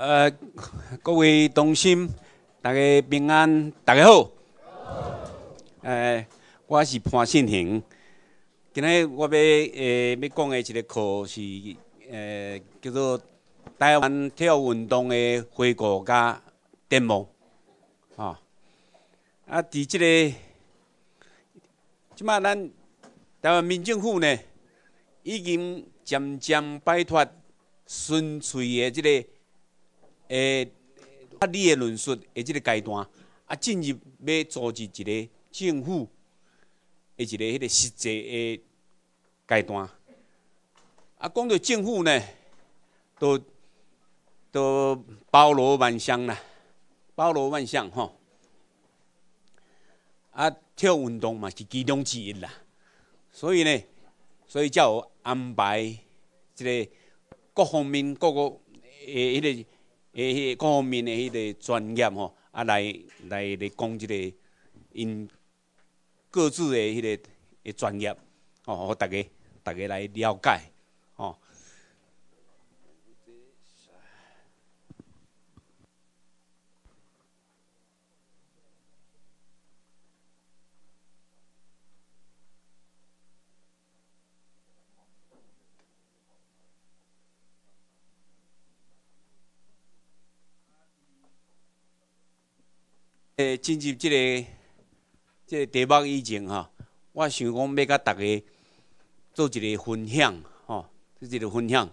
呃，各位同心，大家平安，大家好。呃，我是潘信庭。今日我要呃要讲的一个课是呃叫做台湾体育运动的回顾加展望。啊，啊，第一个，即码咱台湾民政府呢，已经渐渐摆脱纯粹的这个。诶，啊！你诶论述诶，即个阶段啊，进入要组织一个政府诶，一个迄个实际诶阶段。啊，讲到政府呢，都都包罗万象啦，包罗万象吼。啊，跳运动嘛是其中之一啦，所以呢，所以才有安排一个各方面各个诶迄个。诶，各方面的迄个专业吼，啊来来来讲即个因各自的迄个诶专业，哦，互逐个逐个来了解。诶，进入这个这台北以前哈，我想讲要甲大家做一个分享，吼，做一个分享。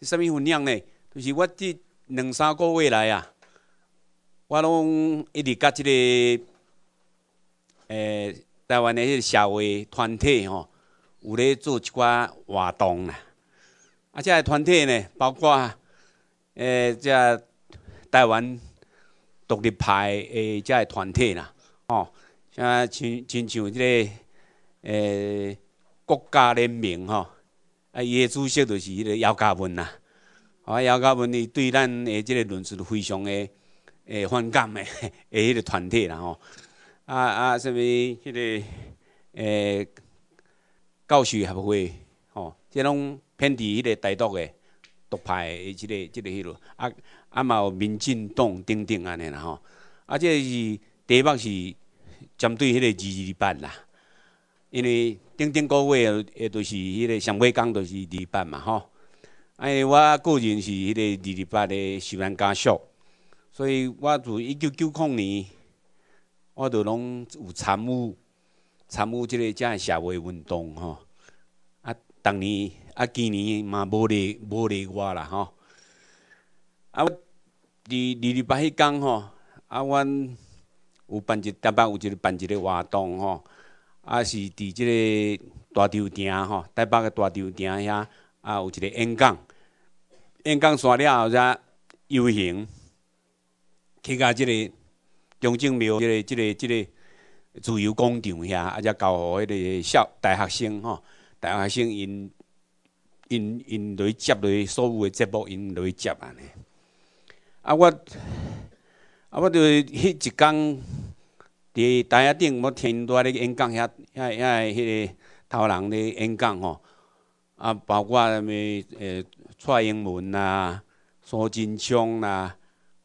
是什么分享呢？就是我这两三个月来啊，我拢一直甲这个诶台湾的迄个社会团体吼，有咧做一寡活动啦。啊，这个团体呢，包括诶，即台湾。独立派诶，即个团体啦，哦，像亲亲像即个诶国家人民吼，啊，伊个主席就是迄个姚嘉文啦，啊，姚嘉文伊对咱诶即个论述非常诶诶反感诶，诶，迄个团体啦吼，啊啊，什么迄个诶教书协会，吼，即拢偏伫迄个台独诶，独派诶，即个即个迄落啊。啊，嘛有民进党等等安尼啦吼，啊，这是第一是针对迄个二二八啦，因为顶顶个月也都是迄个上尾讲都是二八嘛吼，为我个人是迄个二二八的受难家属，所以我自一九九五年，我都拢有参与参与即个正社会运动吼，啊，当年啊，今年嘛无咧无咧外啦吼。啊，我二二二八迄天吼，啊，阮有办一个大有一个办一个活动吼，啊，是伫即个大吊亭吼，台北个大吊亭遐啊，有一个演讲，演讲完了后，则游行，去到即个中正庙，即个即个即个自由广场遐，啊，则交互迄个校大学生吼，大学生因因因来接来，所有的节目因来接安尼。啊我，啊我就迄一天，伫台下顶，我听住咧演讲，遐遐遐迄个头人咧演讲吼，啊，包括啥物诶，蔡英文啦、苏贞昌啦、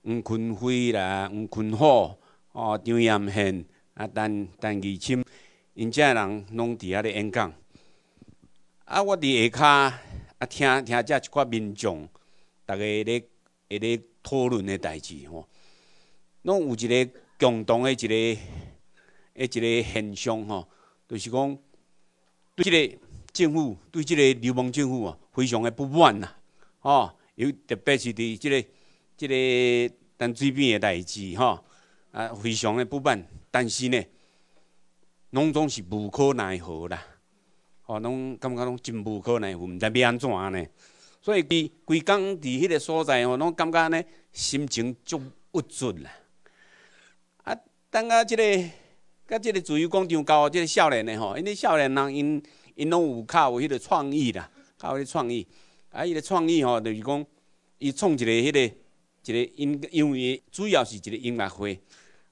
吴坤辉啦、吴坤虎哦，张艳兴、啊，陈陈其钦，因遮人拢伫遐咧演讲，啊，我伫下骹啊，听听遮一寡民众，逐个咧，咧。讨论的代志吼，拢有一个共同的一个、一个现象吼，就是讲对即个政府、对即个流氓政府啊，非常的不满呐，吼，尤特别是伫即个、即个咱水边的代志吼，啊，非常的不满。但是呢，拢总是无可奈何啦，吼，拢感觉拢真无可奈何，毋知要安怎呢？所以，伊规工伫迄个所在吼，拢感觉呢心情足郁准啦。啊，等下即个，甲即个自由广场交即个少年的吼，因为少年人因因拢有较有迄个创意啦，较有迄个创意。啊，伊个创意吼就是讲，伊创一个迄个一个音，因为主要是一个音乐会。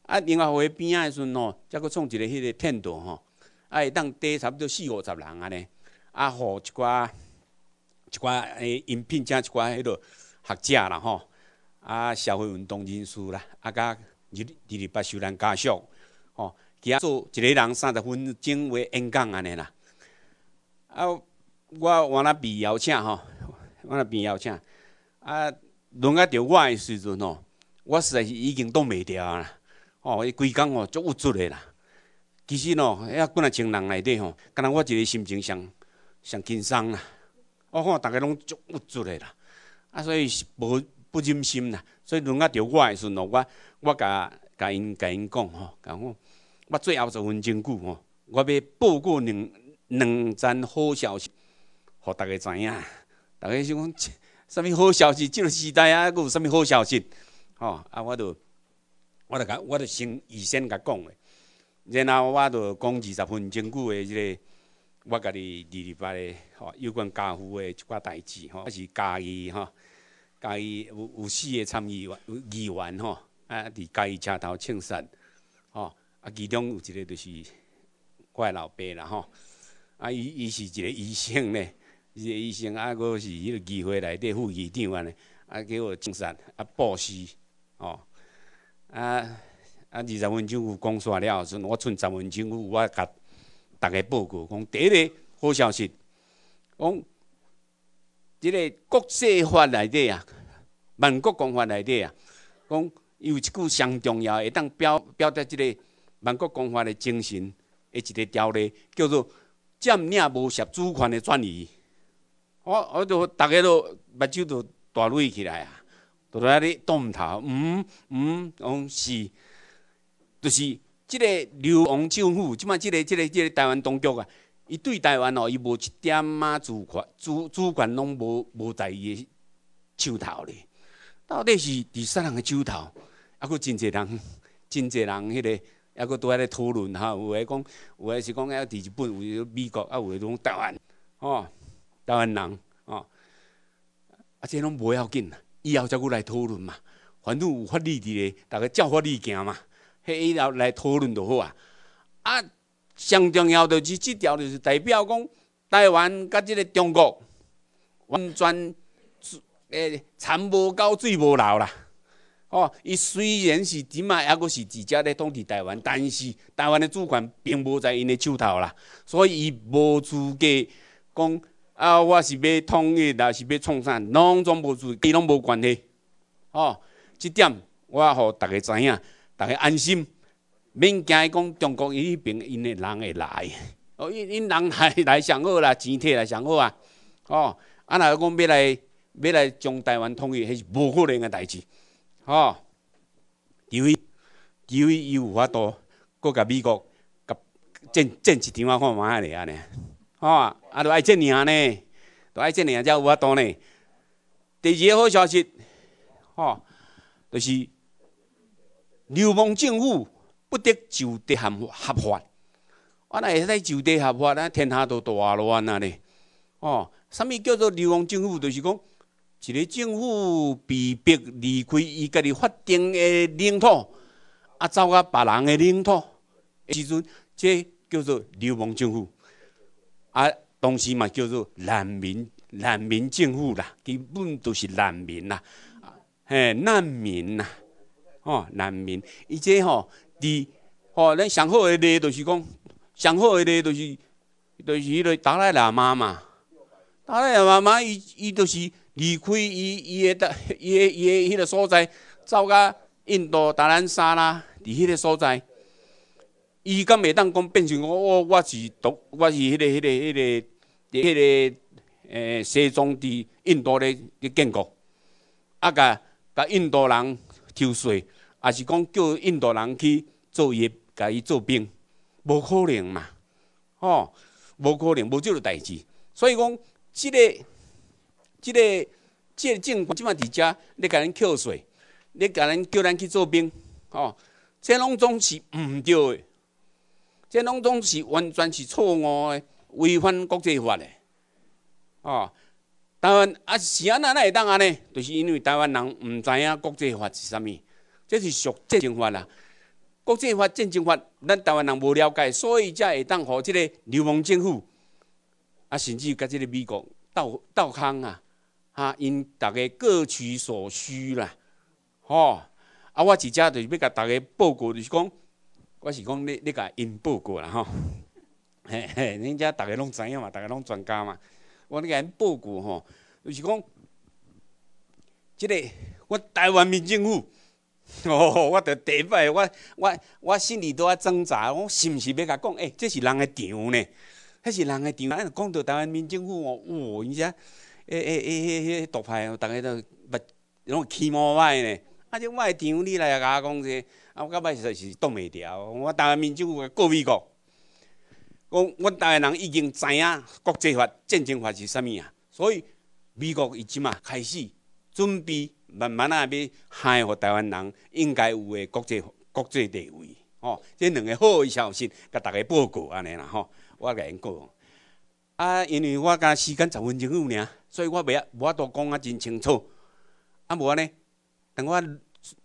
啊，音乐会边啊时阵吼，则佫创一个迄个天台吼，啊会当坐差不多四五十人安尼，啊，互一寡。一寡诶，应聘请一寡迄落学者啦吼，啊，社会运动人士啦，啊，甲日日日八修人家属吼，加做一个人三十分钟为演讲安尼啦。啊，我我拉被邀请吼，我拉被邀请。啊，轮到着我的时阵吼，我实在是已经冻袂调啦。哦，伊规工吼足有滋诶啦。其实喏，遐几若情人内底吼，敢若我一个心情上上轻松啦。我看逐个拢足郁助诶啦，啊，所以无不忍心啦，所以轮到到我诶时阵，我我甲甲因甲因讲吼，甲我我最后十分钟久吼，我要报告两两层好消息，互逐个知影。逐个想讲啥物好消息？即个时代啊，有啥物好消息？吼，啊，我就我就甲我就先预先甲讲诶，然后我就讲二十分钟久诶即个。我家裡二二八的吼有关家父诶一寡代志吼，我是家己吼，家己有有四个参议员，议员吼，啊伫家己车头唱山，吼，啊其中有一个就是的老爸啦吼，啊伊伊是一个医生咧，一个医生啊，阁是迄个议会内底副议长咧，啊叫我唱山，啊布施，吼，啊啊二十分钟有讲完了，阵我剩十分钟有我甲。逐个报告讲第一个好消息，讲即个国际法内底啊，万国公法内底啊，讲有一句上重要会当表表达即个万国公法的精神，一个条例叫做占领无协主权的转移。我我都逐个都目睭都大锐起来啊，都在那里动头，嗯嗯，讲是，就是。即个刘亡政府，即嘛，即个即个即个台湾当局啊，伊对台湾哦，伊无一点仔主权，主主权拢无无在伊手头咧。到底是第三人的手头，啊，佫真侪人，真侪人迄个，抑佫都在咧讨论哈。有诶讲，有诶是讲抑伫日本，有美国，啊，有诶讲台湾，哦，台湾人，哦，啊，即拢无要紧啦，以后则佫来讨论嘛。反正有法律咧，逐个照法律行嘛。迄一条来讨论就好啊！啊，上重要的是这条，就是代表讲台湾甲这个中国完全诶残无到水无流啦。哦，伊虽然是即摆抑阁是直接咧统治台湾，但是台湾的主权并不在因的手头啦，所以伊无资格讲啊，我是要统一，还是要创啥，拢无资格，伊拢无关系。哦，这点我互大家知影。大家安心，免惊伊讲中国伊边因诶人会来，哦，因因人来来上好啦，钱摕来上好啊，哦，啊，若讲要来要来将台湾统一，是无可能诶代志，哦，因为因为有法度，搁甲美国甲战战一场话看码咧安尼，哦，啊，都爱这年呢，都爱这年才有法度呢，第二个好消息，哦，就是。流氓政府不得就地合合法，我那会使就地合法若天下都大乱啊！那哦，什物叫做流氓政府？就是讲一个政府被迫离开伊家己法定的领土，啊，走到别人的领土，时阵这叫做流氓政府。啊，当时嘛叫做难民，难民政府啦，基本都是难民啦，嘿，难民啦。哦，难民，伊即吼，伫吼咱上好的咧，就是讲上好的咧，就是就是迄个达赖喇嘛嘛。达赖喇嘛伊伊就是离开伊伊的 伊个伊个迄个所在，走甲印度达兰萨拉，伫迄个所在，伊敢袂当讲变成我我是独我是迄个迄个迄个伫迄个诶西藏伫印度咧咧建国，啊甲甲印度人。抽税，也是讲叫印度人去做业、甲伊做兵，无可能嘛，吼，无可能，无即个代志。所以讲，即个、即个、即个政府即马伫遮，你甲人扣税，你甲人叫人去做兵，吼，这拢总是毋对，的，这拢总是完全是错误的，违反国际法的，哦。台湾啊，是安那那会当安尼，就是因为台湾人毋知影国际法是啥物，这是属战争法啦。国际法、战争法，咱台湾人无了解，所以才会当互即个流氓政府，啊，甚至甲即个美国斗斗空啊，哈，因逐个各取所需啦，吼。啊，我只遮就是要甲逐个报告，就是讲，我是讲你你甲因报告啦吼。嘿嘿，恁遮逐个拢知影嘛，逐个拢专家嘛。我甲因报告吼，就是讲，即个我台湾民政府，我第一摆，我我我心里都啊挣扎，我是毋是要甲讲？诶，这是人的场呢，迄是人的场。讲到台湾民政府哦，哇，而且，诶诶诶，迄迄毒派，逐个都把拢种起毛歹呢。啊，即我的场你来甲讲啊，我感觉实在是挡袂牢，我台湾民政府各美国。讲，我台湾人已经知影国际法、战争法是啥物啊？所以美国已经嘛开始准备，慢慢啊要还互台湾人应该有诶国际国际地位。吼，即两个好消息甲逐个报告安尼啦吼，我甲因讲。啊，因为我甲时间十分钟有尔，所以我袂啊，我都讲啊真清楚。啊无安尼，当我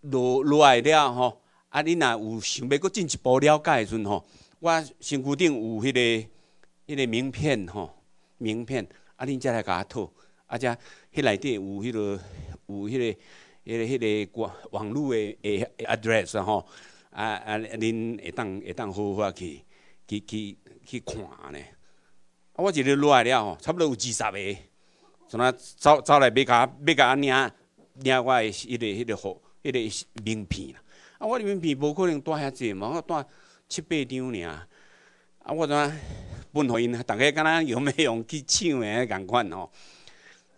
落落来了吼，啊你若有想要阁进一步了解时阵吼。我身躯顶有迄个、迄个名片吼，名片，啊，恁再来甲我套，啊，则迄内底有迄个、有迄个、迄个、迄个网络的、的、address 啊吼，啊啊，恁会当、会当好啊，去、去、去、去看呢。啊，我一日落来了吼，差不多有二十个，从那走、走来要甲、要甲，我领领我的迄个、迄个号、迄个名片啦。啊，我名片无可能带遐济嘛，我带。七八张尔，啊，我呾问互因，逐个敢若有要用去照个共款吼？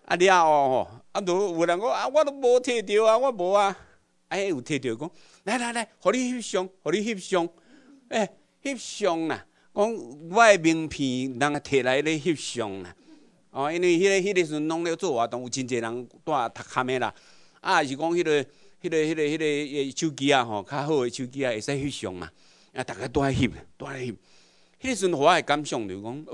啊，了啊哦，啊，都有人讲啊，我都无摕着啊，我无啊，哎，有摕着讲，来来来，互你翕相，互你翕相，诶，翕相啦，讲我诶名片人摕来咧翕相啦，哦，因为迄个迄个时阵拢咧做活动，有真济人带读卡面啦，啊，是讲迄个迄个迄个迄个手机啊吼，较好诶手机啊会使翕相嘛。啊！逐个都在翕，在翕。迄时阵我诶感想就讲，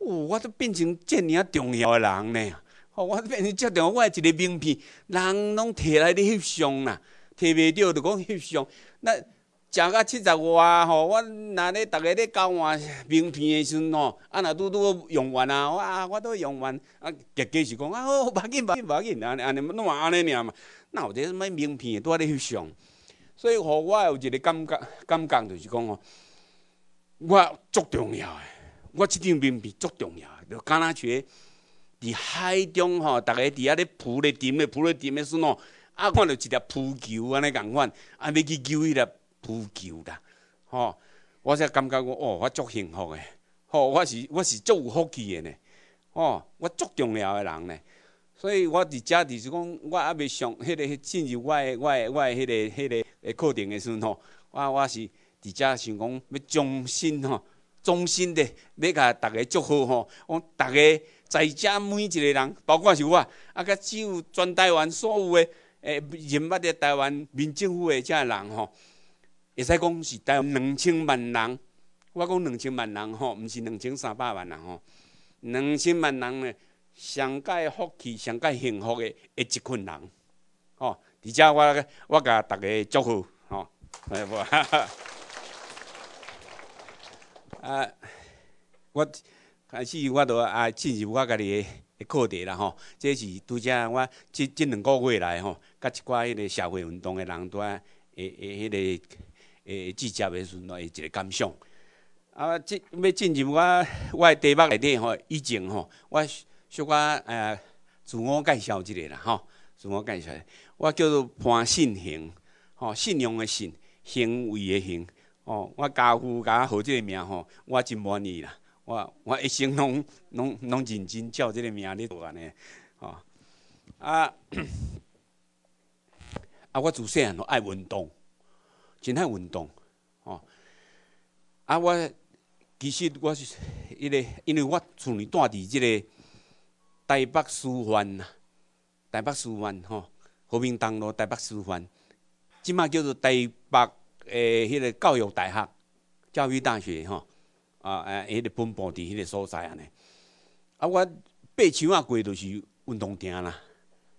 呜，我都变成遮尔啊重要诶人呢。吼，我变成遮重要，我诶一个名片，人拢摕来咧翕相啦，摕袂着就讲翕相。那食到七十外吼，我若咧，逐个咧交换名片诶时阵吼，啊，若拄拄用完啊，我啊，我都用完啊，结结是讲啊，好，要紧无要紧无要紧，安尼安尼，弄话安尼尼嘛，那我个是物名片多咧翕相。所以，我我有一个感觉，感觉就是讲哦，我足重要诶，我即张面皮足重要。就若像伫海中吼，逐个伫遐咧浮咧沉咧浮咧沉咧，算喏，啊，看到一只浮球安尼共款，啊，要去救伊粒浮球啦，吼，我才感觉我哦，我足幸福诶，吼，我是我是足有福气诶呢，哦，我足重要诶人呢。所以，我伫家就是讲，我还未上迄个进入我、我、我迄个、迄个诶课程的时阵吼，我我是伫遮想讲要衷心吼，衷心的要甲大家祝贺吼，讲逐个在家每一个人，包括是我，啊，甲只有全台湾所有的诶认捌的台湾民政府诶遮人吼，会使讲是台湾两千万人，我讲两千万人吼，毋是两千三百万人吼，两千万人咧。上个福气、上个幸福的一群人，吼！而且我我甲大家祝福，吼！啊！我开始我都啊进入我家己的课题啦，吼。这是拄则我即即两个月来吼，甲一寡迄个社会运动的人都诶诶，迄个诶聚集的时阵一个感想。啊！即要进入我我的题目内底吼，以前吼我。小可，呃自我介绍一个啦，哈，自我介绍，我叫做潘信雄，吼，信用的信，雄伟的雄，哦，我家父甲我号即个名吼，我真满意啦，我我一生拢拢拢认真照即个名咧做安尼，啊，啊，啊，我自细汉咯，爱运动，真爱运动，哦，啊，我其实我是因个，因为我厝里住伫大地即个。台北师范呐，台北师范吼和平东路台北师范，即马叫做台北诶，迄个教育大学、教育大学吼，啊啊，一直奔布伫迄个所在安尼。啊，我爬墙啊过就是运动厅啦，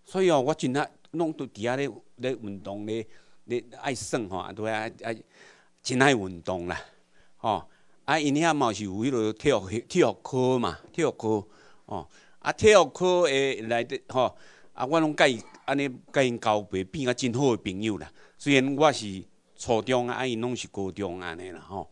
所以哦，我真啊拢都伫遐咧咧运动咧咧爱耍吼，都爱爱真爱运动啦，吼啊，因遐嘛是有迄个体育体育课嘛，体育课哦。啊，体育课诶，来底吼！啊，我拢伊安尼，甲因交袂变啊，真好诶朋友啦。虽然我是初中啊，啊因拢是高中安尼啦吼。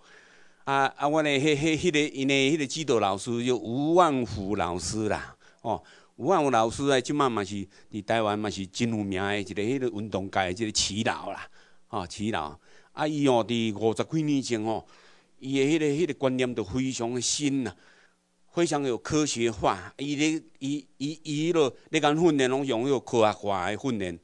啊啊，阮的迄迄迄个，因的迄个指导老师叫吴万福老师啦。哦，吴万福老师咧，即满嘛是伫台湾嘛是真有名诶一个迄个运动界一个耆老啦。哦，耆老啊，伊哦伫五十几年前吼，伊诶迄个迄个观念都非常新啦。非常有科学化，伊咧伊伊伊咧咧间训练拢用迄个科学化训练，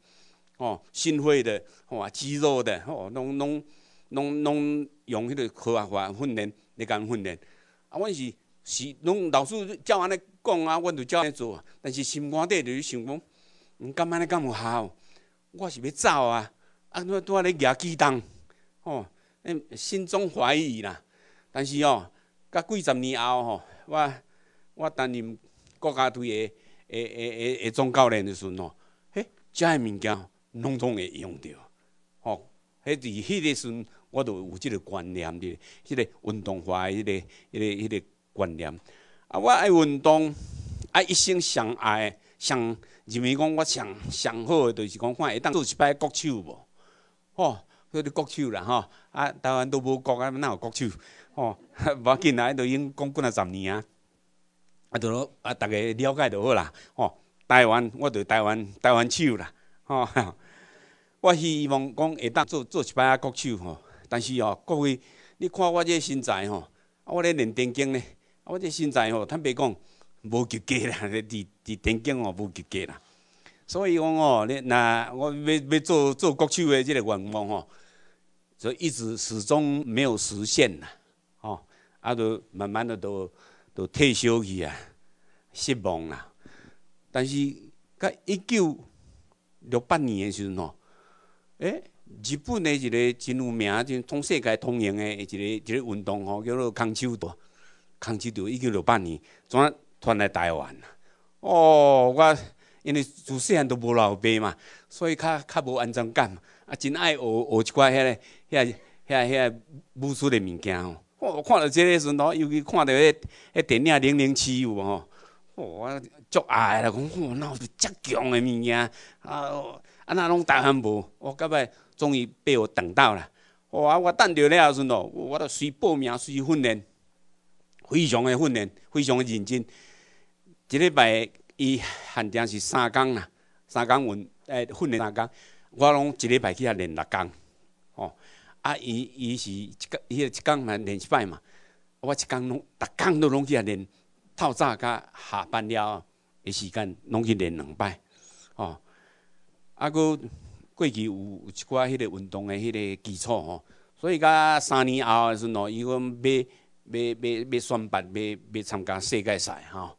哦，心肺的，哦肌肉的，哦，拢拢拢拢用迄个科学化训练咧间训练。啊，阮是是，拢老师照安尼讲啊，阮就照安尼做，但是心肝底就想讲，毋敢安尼敢有效？我是要走啊，啊，拄啊咧举举动，哦，心中怀疑啦。但是哦，到几十年后吼，我。我担任国家队的诶诶诶诶总教练的时阵哦，嘿，遮个物件拢总会用着。吼，迄伫迄个时，阵，我都有即个观念的，即个运动化个，迄个迄个迄个观念。啊，我爱运动，啊，一生上爱，上认为讲我上上好就是讲看下当做一摆国手无？哦，叫你国手啦吼。啊，台湾都无国啊，哪有国手？哦，无见啦，都经讲几啊十年啊。啊，都啊，大家了解就好啦。哦，台湾，我伫台湾，台湾唱啦。哦，我希望讲下当做做一摆啊国手吼，但是哦，各位，你看我这身材吼，我咧练田径咧，啊，我这身材吼，坦白讲，无及格啦。伫伫田径吼，无及格啦。所以讲哦，你若我要要做做国手的即个愿望吼，就一直始终没有实现啦。哦，啊都慢慢的都。都退休去啊，失望啦。但是，到一九六八年的时阵吼，诶日本的一个真有名、就通世界通用的一个一个运动吼，叫做空手道。空手道一九六八年啊传来台湾。哦，我因为自细汉都无老爸嘛，所以较较无安全感，啊，真爱学学一寡遐个遐遐遐武术的物件哦。我看到这个时阵，尤其看到迄、迄电影《零零七》有无吼，我足爱啦，讲哇，那有遮强的物件啊！啊，那拢台湾无，我到尾终于被我等到了。哇，我等到了时阵，我我随报名随训练，非常的训练，非常的认真。一礼拜伊限定是三工啦，三工训，诶训练三工，我拢一礼拜去遐练六工。啊，伊伊是一个，伊个一工嘛练一摆嘛，我一工拢，逐工都拢去练。透早甲下班了，的时间拢去练两摆，吼。啊，个过去有有一寡迄个运动的迄个基础吼，所以甲三年后阵喏，伊讲要要要要选拔，要要参加世界赛吼，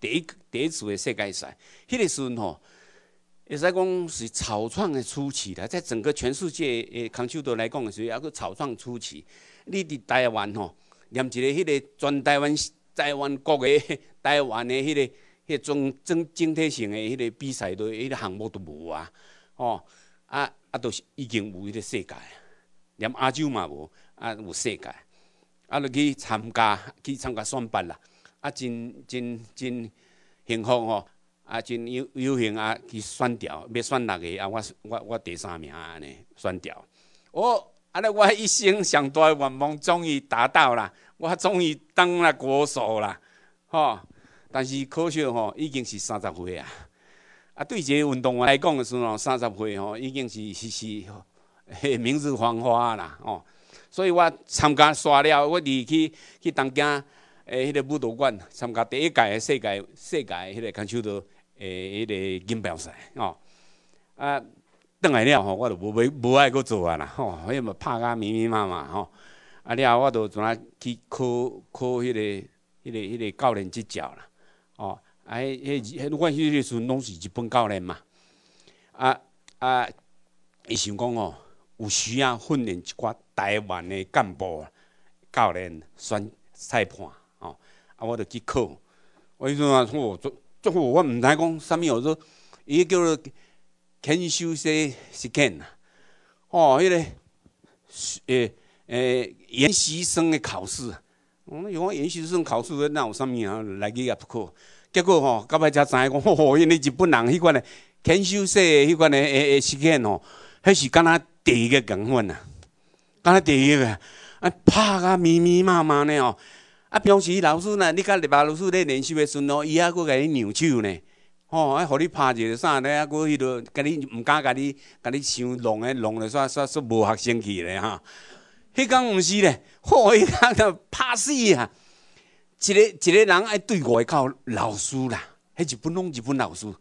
第一第一次的世界赛，迄个时阵吼。会使讲是草创的初期啦，在整个全世界诶，Contudo 来讲，是也个草创初期。你伫台湾吼，连一个迄个全台湾、台湾国个台湾的迄个迄种整整体性的迄个比赛都迄个项目都无啊，吼啊啊都是已经无迄个世界，连亚洲嘛无啊有世界，啊落去参加去参加选拔啦，啊真真真幸福吼。啊，真有有幸啊！去选调，要选六个啊？我我我第三名安尼，选调。我，啊尼我一生上大的愿望终于达到啦，我终于当了国手啦，吼！但是可惜吼，已经是三十岁啊。啊，对这运动员来讲，时候，三十岁吼，已经是是是，嘿，明日黄花啦，吼。所以我参加刷了，我离去去东京诶，迄个舞蹈馆参加第一届世界世界迄个看手道。诶，迄个锦标赛吼，啊，等来了吼，我就无买，无爱佫做啊啦，吼，迄个嘛拍甲密密麻麻吼，啊，然后我就怎啊去考考迄个、迄个、迄个教练执教啦，哦，啊，迄、迄、我迄个时阵拢是日本教练嘛，啊啊，伊想讲哦，有需要训练一寡台湾的干部教练选裁判哦，啊，我就去考，我迄阵啊我做。我毋知讲，啥物事？伊叫做研修西实践啊！哦，迄个诶诶，研习生的考试。我讲研习生考试，那有啥物啊？来去也不过。结果吼，到尾才知讲，哦，因为日本人迄款嘞，研修的迄款嘞诶诶试卷哦，迄是敢若第一个共分呐，敢若第一个啊，拍啊密密麻麻呢哦。啊，平时老师呢，你甲日妈老师咧，练习的阵哦，伊还佫甲你让手呢，吼，啊，互你拍一个啥咧，啊，佫迄落，甲你毋敢甲你，甲你伤弄诶，弄咧，煞煞煞无学生气咧哈。迄工毋是咧，吼，迄工就拍死啊！一个一个人爱对外教老师啦，迄日本拢日本老师，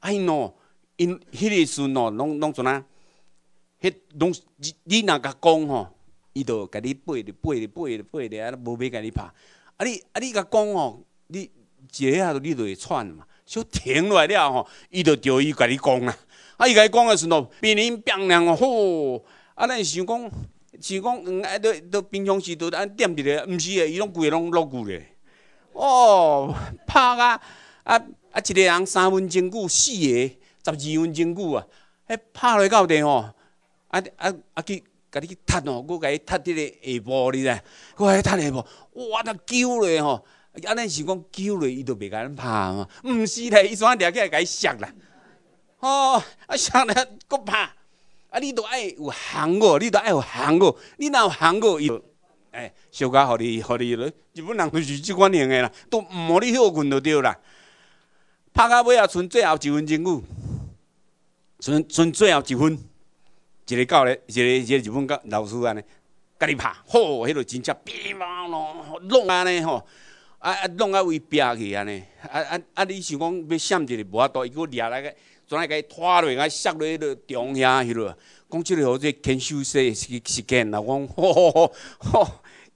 哎喏，因迄个阵哦，拢拢做哪？迄拢你你甲讲吼？伊著甲你背咧背咧背咧背咧，啊，无要甲你拍。啊你啊你甲讲哦，你一下你就会喘嘛，小停落来了吼，伊就着伊甲你讲啊，啊伊甲伊讲的时阵，吼，凉冰凉哦，吼，啊咱想讲，想讲，嗯，啊都都平常时都安点一个，毋是诶，伊拢规个拢落去咧，哦，拍啊啊啊，一个人三分钟久，四个，十二分钟久啊，迄拍落去到底吼，啊啊啊，去。甲你去踢哦，我甲伊踢即个下步哩啦，我爱踢下晡，哇那揪来吼，安尼是讲揪来伊都袂甲咱拍嘛，毋是咧，伊先掠起来甲摔啦，哦，啊摔咧，佫拍，啊你都爱有行哦，你都爱有行哦，你有行过伊，哎，小家伙你互你咧，日本人就是即款型诶啦，都毋互你休困就对啦，拍到尾啊剩最后一分钟久，剩剩最后一分。一个教咧，一个一个日本教老师安尼，甲你拍，吼，迄落真正乒乓咯，弄安尼吼，啊啊弄啊胃壁去安尼，啊啊啊！你想讲要闪一个无法度，伊阁掠来个，转来伊拖落去伊摔落迄落中下迄落，讲这个好在肯休息时间啦，讲 吼吼吼，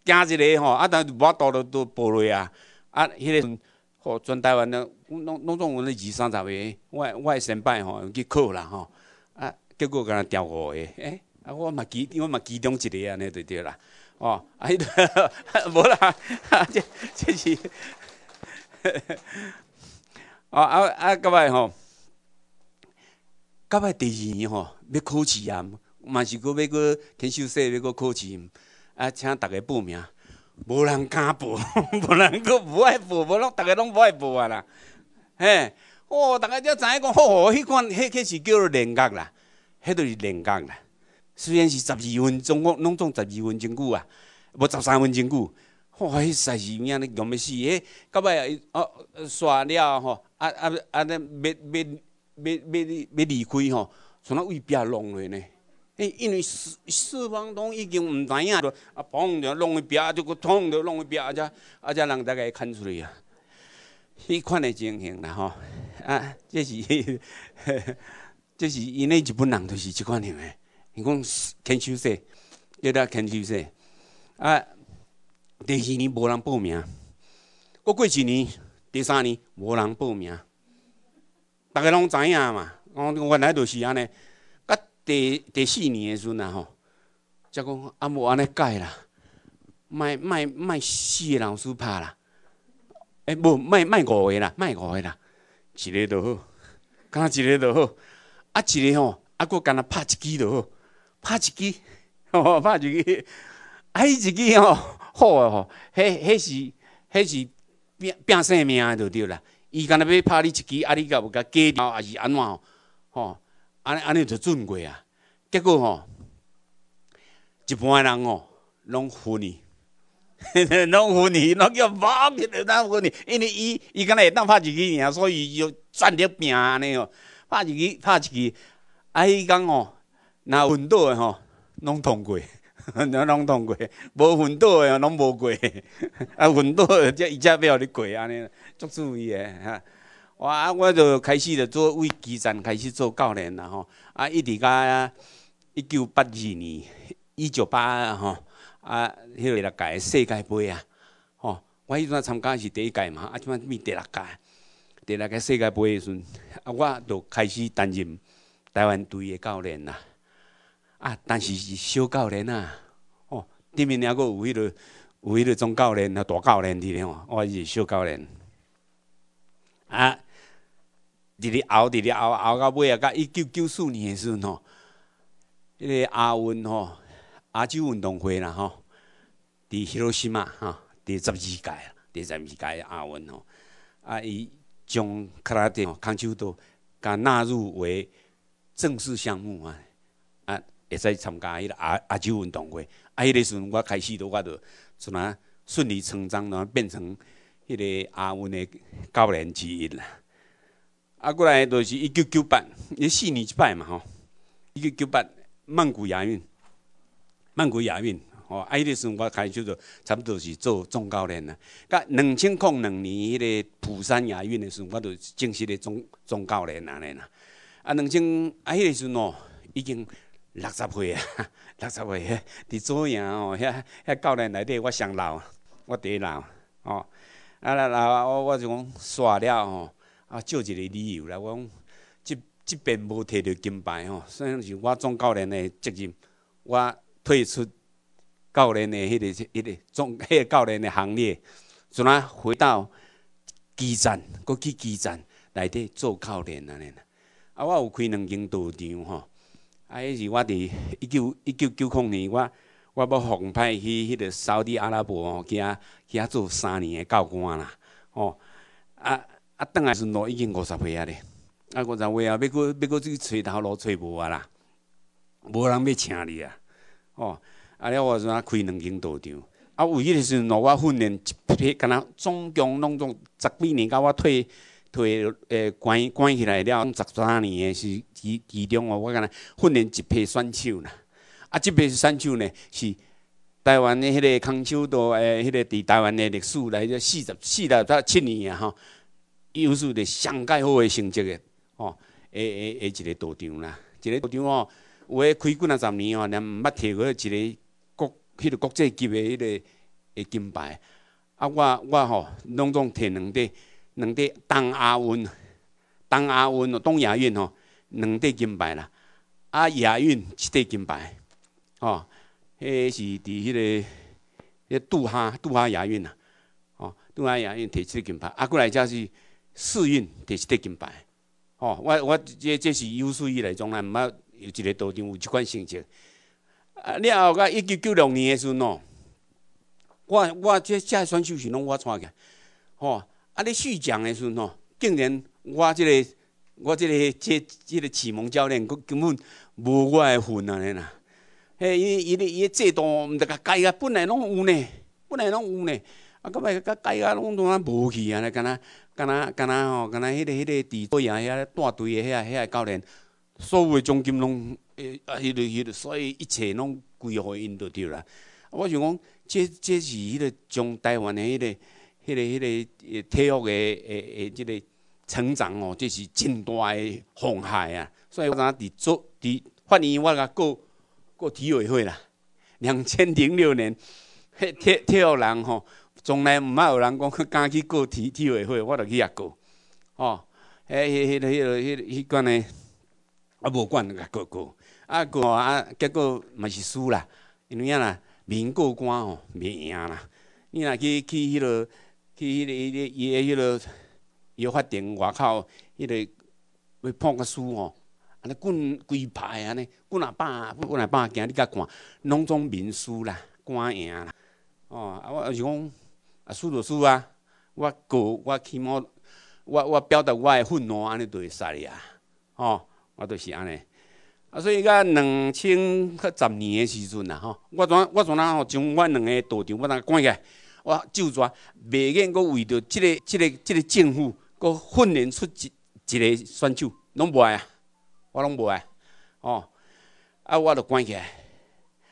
惊一个吼，啊但无法度都都暴落啊，啊，迄个吼，全台湾的拢总有弄二三十个我外省派吼去考啦吼。结果敢若调五个，诶，啊，我嘛其我嘛其中一个安尼就对啦。哦，啊，迄 无啦，这这是，哦，啊啊，今摆吼，今摆第二年吼要考试啊，嘛是阁要阁肯秀说要阁考试，啊，请大家报名，无人敢报，无人阁无爱报，无拢逐个拢无爱报啊啦。嘿，哦，大家只知影讲，哦，迄款迄迄是叫练联啦。迄都是练功啦，虽然是十二分钟，我拢总十二分钟久啊，无十三分钟久。哇，迄赛事物仔咧强要死，迄到尾啊，哦，耍了吼，啊啊啊，咱要要要要要离开吼，从哪位壁弄落呢？因为四四方拢已经毋知影咯，啊，碰着弄一壁，就个通着弄一壁，啊则啊只人大家看出来啊，迄款的情形啦吼，啊，即是。即是因为日本人就是即款样诶。伊讲肯修生，叫他肯修生啊。第二年无人报名，过过一年，第三年无人报名，大家拢知影嘛。哦，原来就是安尼。到第第四年诶时阵啊吼，则讲啊无安尼改啦，卖卖卖个老师拍啦，诶，无卖卖五个啦，卖五个啦，一日就好，敢若一日就好。啊一个吼啊佫敢若拍一支著好拍一支 吼拍一支 啊伊一支吼好啊吼迄迄是迄是拼拼性命的著对啦伊敢若要拍汝一支啊汝甲有甲伊过条抑是安怎吼吼、安尼安尼著准过啊结果吼一般人吼拢拂汝 拢拂汝拢叫放弃汝当拂汝因为伊伊敢若会当拍一支尔，所以伊就全力拼安尼哦拍一支，拍一支。啊，迄工吼，若运倒的吼，拢通过，拢拢通过。无倒的吼，拢无过。啊，运倒的则伊则欲互你过安尼，足注意的哈。啊，我就开始着做微基层开始做教练啦吼。啊，一直到一九八二年，一九八吼，啊，迄六届世界杯啊，吼，我迄阵参加是第一届嘛，啊，即阵咪第六届。伫那个世界杯的时阵，啊，我著开始担任台湾队的教练啦。啊，但是是小教练啊。哦，顶面两个有迄个、有迄个总教练、大教练咧吼，我是小教练。啊，伫咧熬，伫咧熬，熬到尾啊，到一九九四年的时阵吼，那个亚运吼，亚洲运动会啦吼，伫迄落 r o s h 哈，十二届、第十二届亚运吼，啊伊。将克拉底康丘都甲纳入为正式项目啊！啊，会使参加迄个亚亚洲运动会，啊，迄个时阵我开始都我都，怎啊顺理成章然后变成迄个亚运的教练之一啦。啊，过来都是一九九八，你四年一摆嘛吼，一九九八曼谷亚运，曼谷亚运。啊，迄个时阵我开始就差不多是做总教练呐。甲两千零两年迄个釜山亚运的时阵，我就正式的总总教练尼啦。啊，两千，啊，迄个时阵哦，已经六十岁啊，六十岁，伫做营哦，遐遐教练内底，我上老，我第一老。哦，啊来来，我我就讲煞了吼，啊，借一个理由来，我讲，即即边无摕到金牌吼，算是我总教练的责任，我退出。教练的迄个、迄个、总、迄个教练的行列，就啊回到基站，搁去基站内底做教练安啦。啊，我有开两间赌场吼，啊，迄是我伫一九一九九零年，我我要奉派去迄个扫地阿拉伯吼，去啊去啊做三年的教官啦。哦，啊啊当时是都已经五十岁啊咧，啊五十岁啊，要过要过去找头路找无啊啦，无人要请你啊，哦。啊！了我是开两间赌场，啊，唯一的是，我训练一批，敢若总共拢总十几年，甲我退退诶关关起来了，拢十三年诶，是其其中哦，我敢若训练一批选手啦，啊，即批选手呢是台湾迄个康师道诶，迄个伫台湾诶历史来着四十四到七年啊，吼，有取得上盖好诶成绩诶，吼，诶诶诶，一个赌场啦，一个赌场哦，诶开几若十年哦，连毋捌摕过一个。迄个国际级的迄个诶金牌，啊，我我吼拢总摕两块，两块东亚运、东亚运哦、东亚运吼两块金牌啦，啊，亚运一块金牌，吼，迄是伫迄个迄、杜哈、杜哈亚运呐，哦，杜哈亚运摕一块金牌，啊，过来则是世运摕一块金牌，哦，我我这这是有史以来，从来毋捌有一个道场有即款成绩。啊，了后甲一九九六年的时阵喏，我我这这选手是拢我带起，吼！啊，你续讲的时阵喏，竟然我这个我这个这这个启蒙教练佫根本无我的份啊！尼啦，嘿，伊伊伊制度毋得改啊，本来拢有呢，本来拢有呢，啊，咁咪改啊，拢都啊无去啊！尼干哪干哪干哪吼，干哪迄个迄个队队爷遐带队嘅遐遐教练。所有的奖金拢，诶，啊，迄个迄个，所以一切拢归互因就对啦。我想讲，这这是迄个将台湾的迄个、迄个、迄个体育的诶诶，即个成长哦，这是真大的妨害啊。所以我阵伫做伫，法院，我甲过过体委会啦，两千零六年，迄体体育人吼，从来毋捌有人讲去敢去过体体委会，我就去啊过，哦，迄迄迄、迄迄、迄迄款呢？啊，无管个个个，啊个啊，结果嘛是输啦，因为啊啦，民过官吼，袂赢啦。你若去去迄落，去迄个伊个迄落油发庭外口，迄个要判个输吼，安尼滚规排安尼，滚阿爸，滚阿爸，惊你甲看，拢总民输啦，官赢啦。哦，啊我是讲啊输就输啊，我告我起码我我表达我的愤怒安尼会使啥啊。哦。我都是安尼，啊，所以甲两千较十年的时阵啊，吼，我怎我怎啊吼，将我两个道场我那关起，来，我就怎未瘾，阁为着即个、即个、即个政府，阁训练出一一个选手，拢无爱啊，我拢无爱，哦，啊，我就关起，来，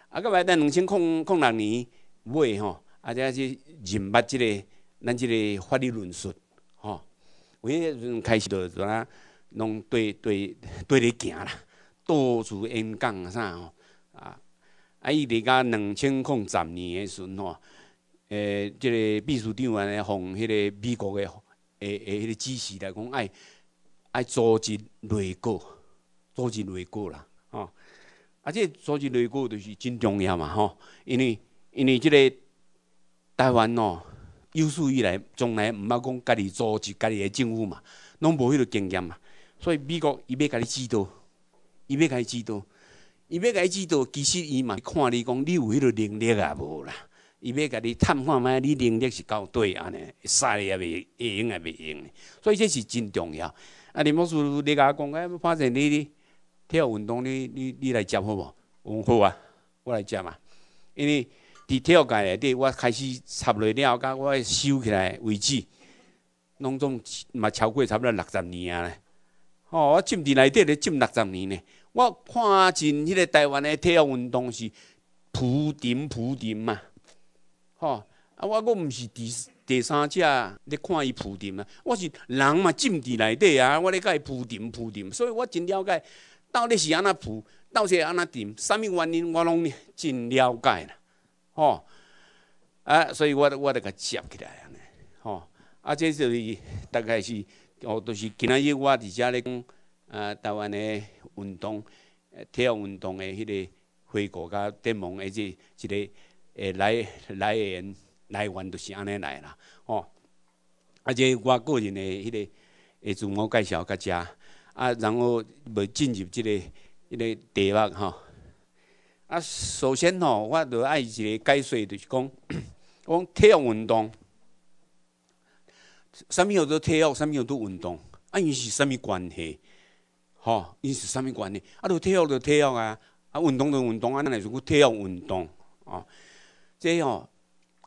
啊，到后来两千空空六年买吼，啊，再是认捌即个咱即个法律论述，吼，我迄阵开始就怎那。拢对对对，你行啦，到处演讲啥吼啊！啊，伊伫个两千空十年诶时阵吼，诶，即个秘书长安尼向迄个美国诶诶诶迄个指示来讲，爱爱组织内阁，组织内阁啦，哦，啊，即个组织内阁就是真重要嘛，吼，因为因为即个台湾哦，有史以来从来毋捌讲家己组织家己诶政府嘛，拢无迄个经验嘛。所以美国伊要甲你指导，伊要甲你指导，伊要甲你指导，其实伊嘛看你讲你有迄个能力啊无啦，伊要甲你探看觅你能力是够对安尼，晒也未，会用也未用。所以这是真重要。啊，林老师你我讲，我反正你跳运动你你你来接好无？我好啊，我来接嘛。因为伫体育界内底，我开始差落多了，甲我收起来为止，拢总嘛超过差不多六十年咧。哦，我浸伫内底咧，浸六十年咧。我看真迄个台湾的体育运动是普沉普沉嘛，吼啊！我我毋是第第三只咧，看伊普沉啊，我是人嘛，浸伫内底啊，我咧伊普沉普沉，所以我真了解到底是安怎普，到底是安怎沉，啥物原因我拢真了解啦，吼。啊，所以我我得甲接起来安尼，吼。啊，这就是大概是。哦，就是今仔日我伫遮咧讲，啊，台湾的运动，体育运动的迄个，回顾甲展望，而且一个，诶来来源来源就是安尼来啦，哦，而且我个人的迄个，诶自我介绍甲遮，啊，然后袂进入即个，迄个题目吼。啊，首先吼，我著爱一个解说，就是讲，讲体育运动。啥物叫做体育？啥物叫做运动？啊，伊是甚物关系？吼，伊是甚物关系？啊，就体育就体育啊，啊，运动就运动，啊，咱来是讲体育运动哦。这吼，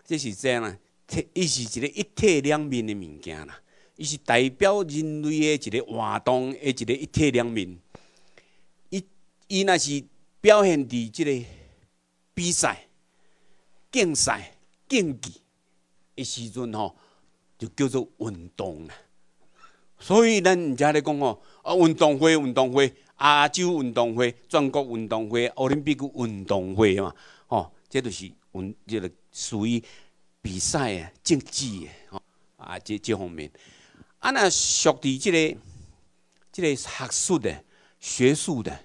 这是即样啊？体伊是一个一体两面的物件啦。伊是代表人类的一个活动，一个一体两面。伊伊若是表现伫即个比赛、竞赛、竞技的时阵吼。就叫做运动啊！所以咱毋家咧讲哦，啊，运动会，运动会，亚洲运动会、全国运动会、奥林匹克运动会嘛，哦，这都是运，这个属于比赛、啊、竞技的，哦，啊，这这方面，啊，那属地这里，这个学术的、学术的，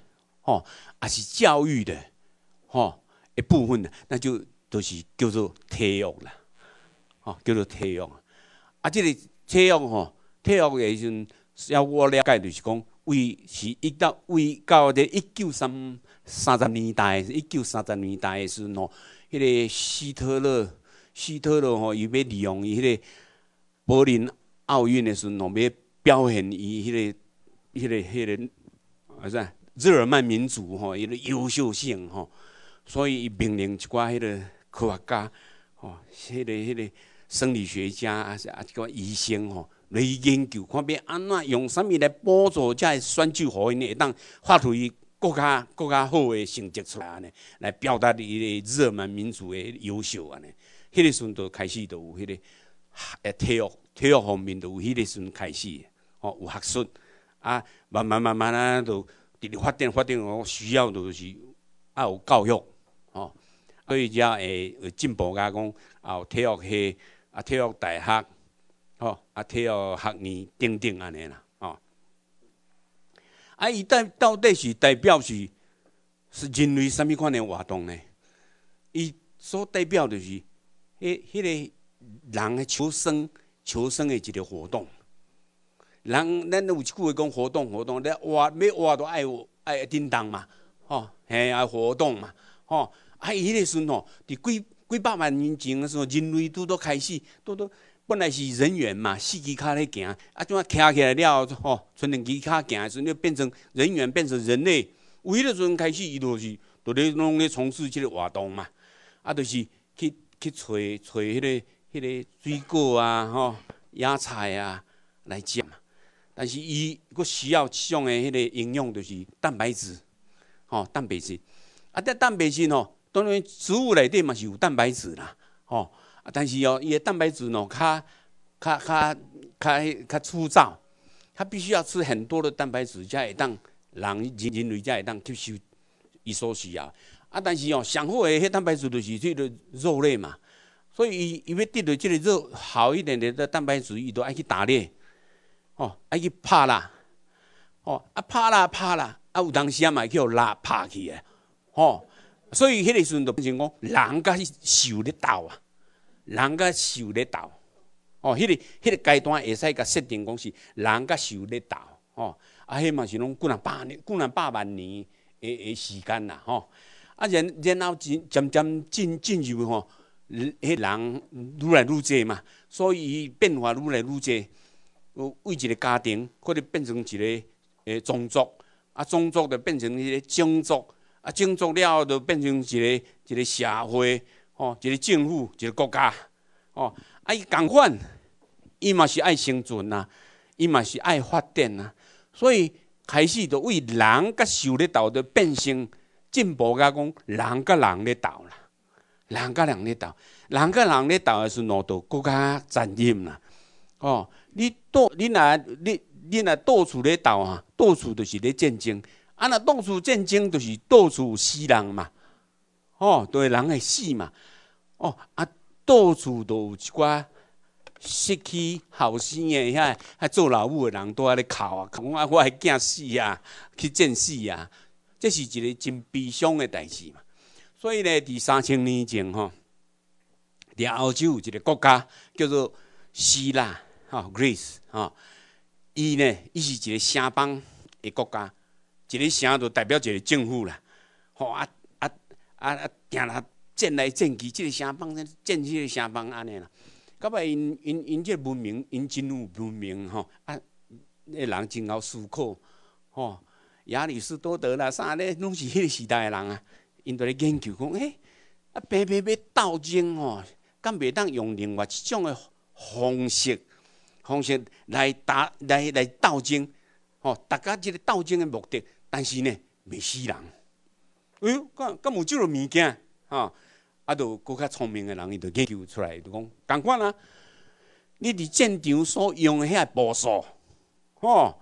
哦，也是教育的，哦，一部分的，那就都是叫做体育了，哦，叫做体育。啊，即个体育吼，体育的时阵，要我了解就是讲，为是一到为到这一九三三十年代，一九三十年代的时阵吼，迄个希特勒，希特勒吼，伊要利用伊迄个柏林奥运的时阵，吼，要表现伊迄个、迄个、迄个，是啊，日耳曼民族吼，伊的优秀性吼，所以伊命令一寡迄个科学家，吼，迄个、迄个。生理学家啊，是啊，这个医生吼，来研究看要安怎用什物来帮助这选手，互因会当发挥伊更加更加好的成绩出来呢？来表达伊的热门民族的优秀安尼迄个时阵就开始就有迄个诶体育体育方面就有迄个时阵开始哦有学术啊，慢慢慢慢啊，就直直发展发展，哦，需要就是啊有教育哦，所以才会进步甲讲啊，体育系。啊，体育大学，吼，啊，体育学院，等等安尼啦，哦，啊，伊代到底是代表是是人类什物款的活动呢？伊所代表的是迄迄个人诶求生求生诶一个活动。人咱有一句话讲活动活动咧，活要活都爱爱叮当嘛，吼，嘿爱活动嘛，吼，啊，伊迄个时阵吼伫规。几百万年前的时候，人类拄都开始，拄都本来是人猿嘛，四只脚咧行，啊，怎啊，站起来了，吼，从两隻脚行，的所以变成人猿，变成人类，有迄个时阵开始，伊就是都咧拢咧从事即个活动嘛，啊，就是去去找找迄个迄个水果啊，吼，野菜啊，来食嘛。但是伊，佫需要种的迄个营养，就是蛋白质，吼，蛋白质，啊，这蛋白质哦。当然，植物里底嘛是有蛋白质啦，吼，但是哦，伊个蛋白质喏，较较较较较粗糙，它必须要吃很多的蛋白质，才会当人人人类才会当吸收伊所需啊。啊，但是哦，上好的迄蛋白质就是即个肉类嘛，所以伊伊要得到即个肉好一点点的蛋白质，伊都爱去打猎，哦，爱去拍啦，哦，啊拍啦拍啦，啊有当时也去叫拉拍去的，吼。所以，迄个时阵就变成讲，人甲受咧斗啊，人甲受咧斗。哦，迄个、迄个阶段会使甲设定讲是人甲受咧斗。哦，啊，迄嘛是拢几若百年、几若百万年诶诶时间啦。吼，啊，然然后渐渐渐进进入吼，迄人愈来愈侪嘛，所以变化愈来愈侪。有为一个家庭，可能变成一个诶宗族，啊，宗族就变成一个种族。啊，种熟了就变成一个一个社会，哦，一个政府，一个国家，哦，伊共款，伊嘛是爱生存呐，伊嘛是爱发展呐，所以开始就为人甲受咧斗，就变成进步，甲讲人甲人咧斗啦，人甲人咧斗，人甲人咧斗是两道国家战争啦，哦，你倒，你若你你若到处咧斗啊，到处都是咧战争。啊，那到处战争就是到处死人嘛，哦，就会人会死嘛，哦，啊，到处都有一寡失去后生的遐，啊，做老母的人都在咧哭啊，讲啊，我会惊死啊，去战死啊，这是一个真悲伤的代志嘛。所以咧，伫三千年前吼，伫欧洲有一个国家叫做希腊，吼 g r e e c e 吼，伊呢，伊是一个城邦的国家。一个城就代表一个政府啦，吼啊啊啊啊，定啦，建来建去，一个城邦，建起一个城邦安尼啦。到尾因因因，即个文明因真有文明吼，啊，个人真好思考吼，亚里士多德啦，啥咧拢是迄个时代诶人啊，因在咧研究讲，诶，啊，别别别，斗争吼，敢袂当用另外一种诶方式方式来打来来斗争。吼，大家即个斗争的目的，但是呢，未死人。哎呦，咁咁有即落物件吼，啊，著搁较聪明的人，伊著研究出来，着讲共款啊。你伫战场所用遐步数，吼，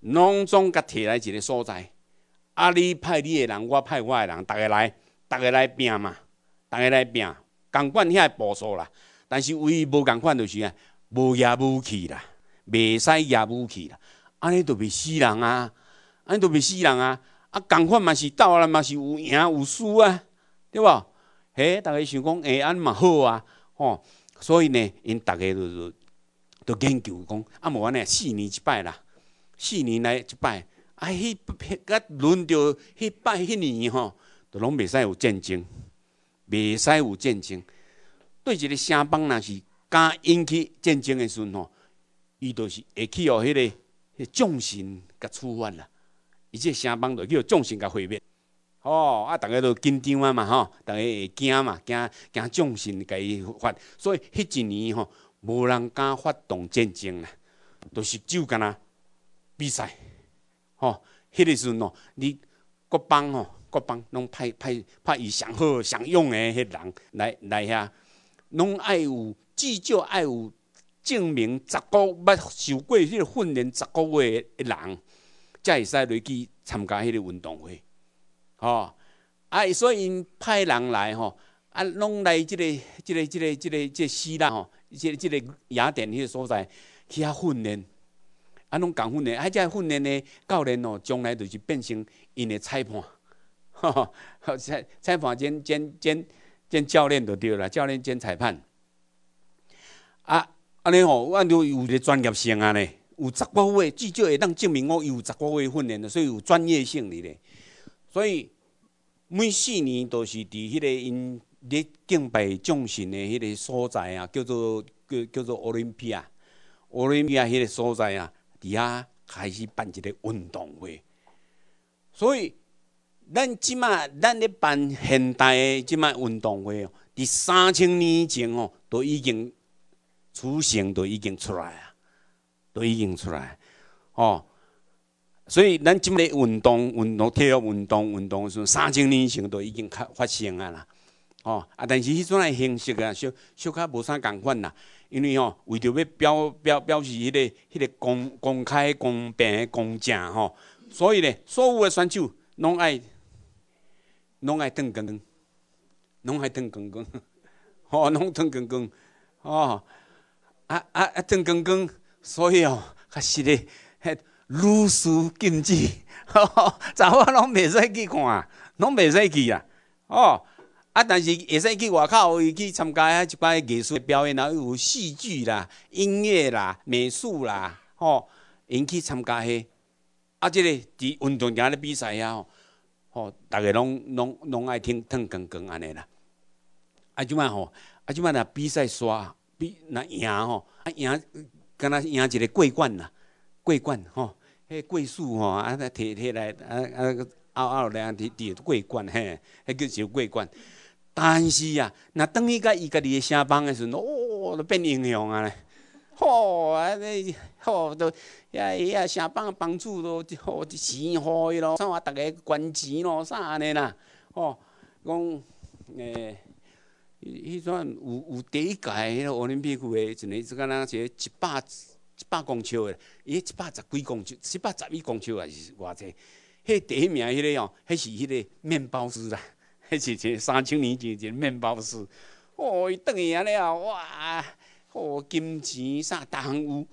拢总甲摕来一个所在。啊，你派你的人，我派我的人，逐个来，逐个来拼嘛，逐个来拼。共款遐步数啦，但是唯一无共款就是啊，无野武器啦，袂使野武器啦。安尼都袂死人啊！安尼都袂死人啊！啊，共款嘛是斗啊，嘛是有赢有输啊，对无？嘿，逐个想讲，哎，安嘛好啊，吼！所以呢，因个家就就研究讲，啊，无安尼四年一摆啦，四年来一摆，啊，迄迄甲轮到迄摆迄年吼，就拢袂使有战争，袂使有战争。对一个城邦若是敢引起战争的时阵吼，伊都是会去互迄个。迄众神甲处罚啦，伊即个城邦落去众神甲毁灭，吼啊！逐个都紧张啊嘛吼，逐个会惊嘛，惊惊众神甲伊罚，所以迄一年吼，无人敢发动战争啦，都是就干呐比赛，吼！迄个时阵吼，你各邦吼，各邦拢派派派伊上好上勇诶迄人来来遐，拢爱有至少爱有。证明十个捌受过迄个训练十个月的人，才会使来去参加迄个运动会，吼！啊，所以因派人来，吼！啊，拢来即个、即个、即个、即个、即、个希腊，吼，即、个、即个雅典迄个所在去遐训练，啊，拢共训练，啊，且训练呢，教练哦，将来就是变成因的裁判，哈哈，裁判兼兼兼兼教练就对啦，教练兼裁判，啊。安尼吼，我按着有个专业性啊尼，有十个月记者会当证明我有十个月训练的，所以有专业性伫咧。所以每四年都是伫迄个因咧敬拜众神的迄个所在啊，叫做叫叫做奥林匹啊，奥林匹啊迄个所在啊，伫遐开始办一个运动会。所以咱即卖咱咧办现代即卖运动会哦，伫三千年前哦都已经。雏形都已经出来啊，都已经出来哦。所以咱今日运动、运动、体育、运动、运动，是三千年前都已经开发生啊啦。哦啊，但是迄阵的形式啊，小小较无啥共款啦。因为哦，为着要表、表、表示迄个、迄个公、公开、公平、公正吼，所以咧，所有的选手拢爱、拢爱蹲光光，拢爱蹲光光，吼，拢蹲光，吼。哦。啊啊啊！邓光光，所以哦，确实嘞，如数禁止，查某仔拢袂使去看，拢袂使去啊，哦，啊，但是会使去外口去参加遐一摆艺术表演啦，有戏剧啦、音乐啦、美术啦，哦，因去参加遐，啊，即个伫运动行咧比赛吼、哦，逐个拢拢拢爱听邓光光安尼啦。啊，即满吼，啊，即满若比赛煞。比那赢吼，啊赢，敢若赢一个桂冠呐，桂冠吼，迄桂树吼，啊摕摕来，啊啊拗拗来，伫提提桂冠嘿，那叫小桂冠。但是啊，若等伊甲伊家己的城邦的时，阵，哦都变英雄啊嘞，吼啊这吼都，呀伊城邦班帮助都好，就钱伊咯，啥话逐个捐钱咯，啥安尼啦哦，讲诶。伊阵有有第一届迄奥林匹克诶，一个只敢那一个一百一百公尺诶，伊一百十几公尺，一百十一公尺还是偌济？迄第一名迄个哦，迄是迄个面包师啦，迄是个三千年前一个面包师。哦，伊等于安尼啊，哇，哦金钱啥项有。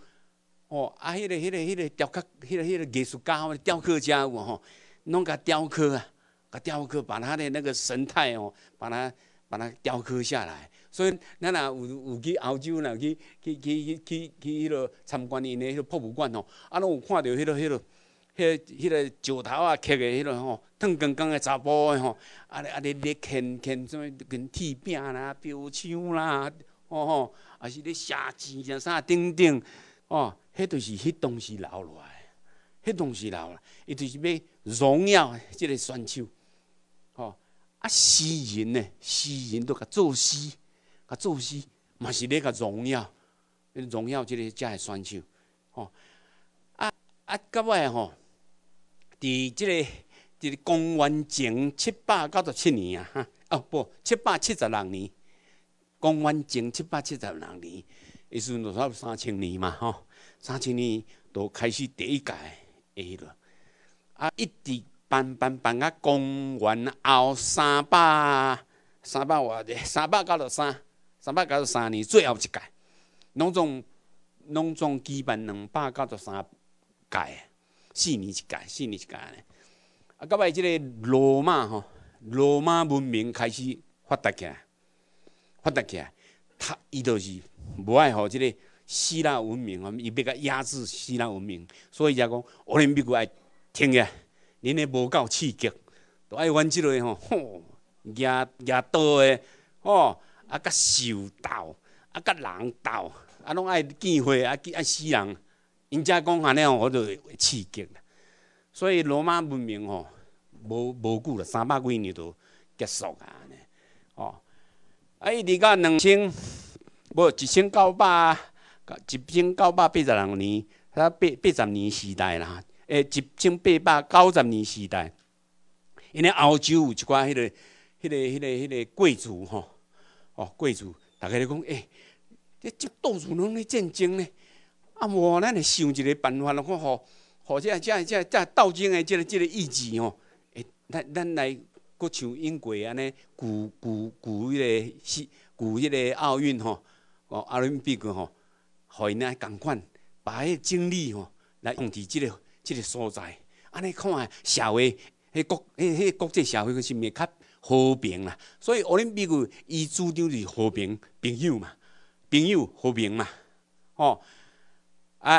哦啊，迄个迄个迄个雕刻，迄个迄个艺术家，雕刻家哦吼，弄个雕刻啊，个雕刻把他的那个神态哦，把他。把它雕刻下来，所以咱啊有有去澳洲啦，去去去去去去迄落参观因的迄落博物馆吼，啊拢有看到迄落迄落，迄迄个石头啊刻的迄落吼，烫光光的查甫的吼，啊咧啊咧咧牵牵什么跟铁饼啦、标枪啦，吼吼，啊是咧射箭啥啥等等，哦，迄就是迄东西留落来，迄东西留落来，伊就是要荣耀即个选手。啊，诗人呢？诗人都甲作诗，甲作诗嘛是咧甲荣耀，荣耀即个才的选手，吼！啊啊，国尾吼，伫即个伫公元前七百九十七年啊，啊不，七百七十六年，公元前七百七十六年，意思就说三千年嘛，吼，三千年都开始第一届，会了，啊，一直。办办办！啊，公元后三百三百外的 三百九十三，三百九十三年最后一届，拢总拢总举办两百九十三届，四年一届，四年一届。啊，到尾即个罗马吼，罗马文明开始发达起来，发达起来。他伊就是无爱好即个希腊文明，伊要甲压制希腊文明，所以才讲奥林匹克停了。恁的无够刺激，都爱玩即类吼，吼，拿拿刀的吼，啊！甲手斗，啊！甲人斗，啊！拢爱见血，啊！爱死人。因遮讲安尼吼，我就刺激啦。所以罗马文明吼，无无久了，三百几年就结束啊。安尼，哦，啊！伊离到两千，无一千九百，一千九百八十六年，啊，八八十年时代啦。诶，一千八百九十年时代，因为欧洲有一寡迄个、迄个、迄个、迄个贵族吼，哦，贵族，逐个咧讲诶，这到处拢咧战争咧，啊，无咱咧想一个办法咯，看吼，好，即、即、即、即斗争诶，即个、即个意志吼，诶，咱、咱来，搁像英国安尼，古、古、古迄个是古迄个奥运吼，哦，阿联比克吼，互因那共款，把迄个精力吼来用伫即个。即个所在，安尼看社会，迄国迄迄国际社会个毋是较和平啦，所以奥林匹克伊主张是和平、朋友嘛，朋友和平嘛，吼，啊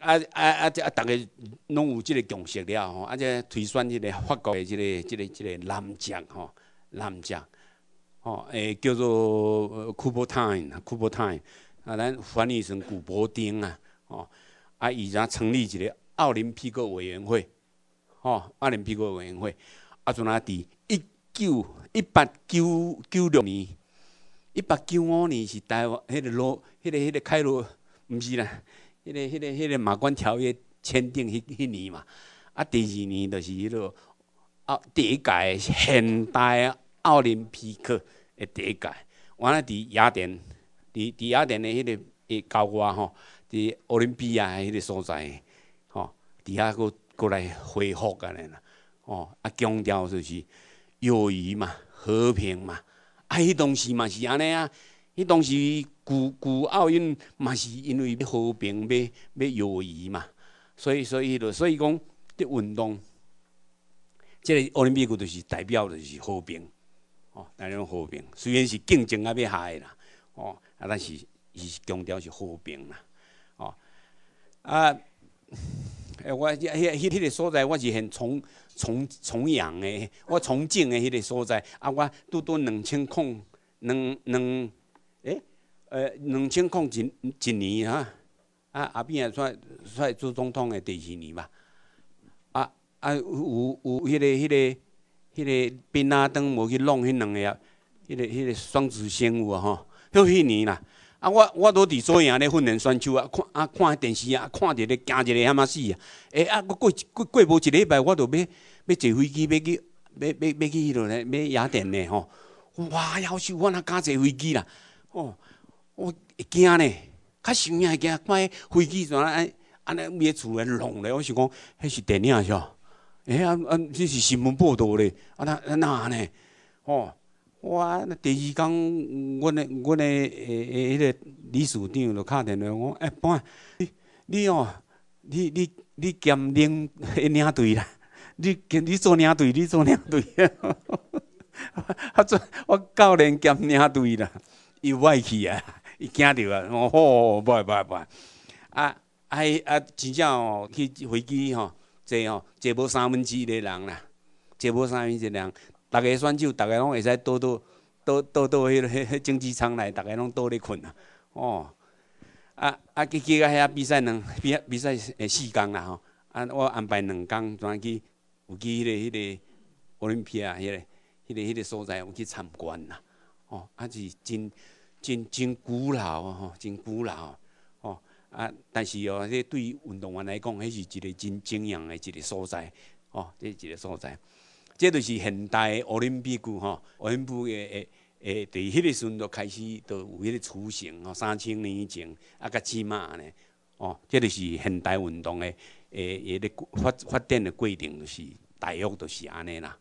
啊啊啊！即啊，逐个拢有即个共识了吼，啊，即推选即个法国的即个即个即个男将吼，男将，吼，诶，叫做库布坦，库布坦，啊，咱翻译成古伯丁啊，哦，啊，伊则成立一个。奥林匹克委员会，吼！奥林匹克委员会，啊！从哪伫一九一八九九六年，一八九五年是台湾迄个罗，迄个迄个开罗，毋是啦，迄个迄个迄个马关条约签订迄迄年嘛。啊，第二年就是迄个啊，第一届现代奥林匹克的第一届，原来伫雅典，伫伫雅典的迄个郊外吼，伫奥林匹亚迄个所在。底下个过来恢复个啦，哦，啊，强调就是友谊嘛，和平嘛，啊，迄当时嘛是安尼啊。迄当时古古奥运嘛是因为要和平，要要友谊嘛。所以所以就所以讲，这运动，即个奥林匹克就是代表的是和平，哦，代表和平。虽然是竞争啊，袂害啦，哦，啊，但是是强调是和平啦，哦，啊。诶，我迄迄迄个所在我是很崇崇崇仰诶，我崇敬诶迄个所在啊，我拄拄两千空两两诶，呃两千空一一年哈，啊阿扁出出做总统诶第二年吧。啊啊有有迄个迄个迄个比拉登无去弄迄两个，迄个迄个双子星有啊吼，迄迄年啦。啊，我我都伫做呀咧，训练选手啊，看啊看电视啊，看着咧惊一个，哈嘛死啊！诶啊，过过过过无一礼拜，我都要要坐飞机，要去要要要去迄落咧，要雅典咧吼！哇夭寿，我若敢坐飞机啦？哦，我会惊咧，较想硬惊，看迄飞机怎安安尼灭厝咧弄咧，我想讲，迄是电影是无？欸、啊啊，这是新闻报道咧，啊那那安尼，吼。我第二天，阮的阮的诶诶，那个理事长就敲电话我，哎，潘，你你哦，你你你兼领领队啦，你你做领队，你做领队 啊，啊做我教练兼领队啦，伊袂去啊，伊惊着啊，我好，袂袂袂，啊啊啊，真正哦，去飞机吼，坐吼，坐无三分之一人啦，坐无三分之一人。逐个选手，逐个拢会使倒倒倒倒倒迄 迄竞技场内，逐个拢倒咧困啊。哦，啊啊，去去到遐比赛两 比赛比赛四工啦吼。啊，我安排两工转去有去迄个迄个奥林匹克迄个迄个迄个所在有去参观啦。哦，啊是真真真古老吼，真古老。吼啊，但是哦，这对于运动员来讲，迄是一个真敬仰的一个所在。哦，这是一个所在。这就是现代奥林匹克吼，奥林匹克诶诶伫迄个时阵就开始著有迄个雏形吼，三千年前啊，甲起码呢，哦，这就是现代运动的诶一个发发展的过程，就是大约就是安尼啦。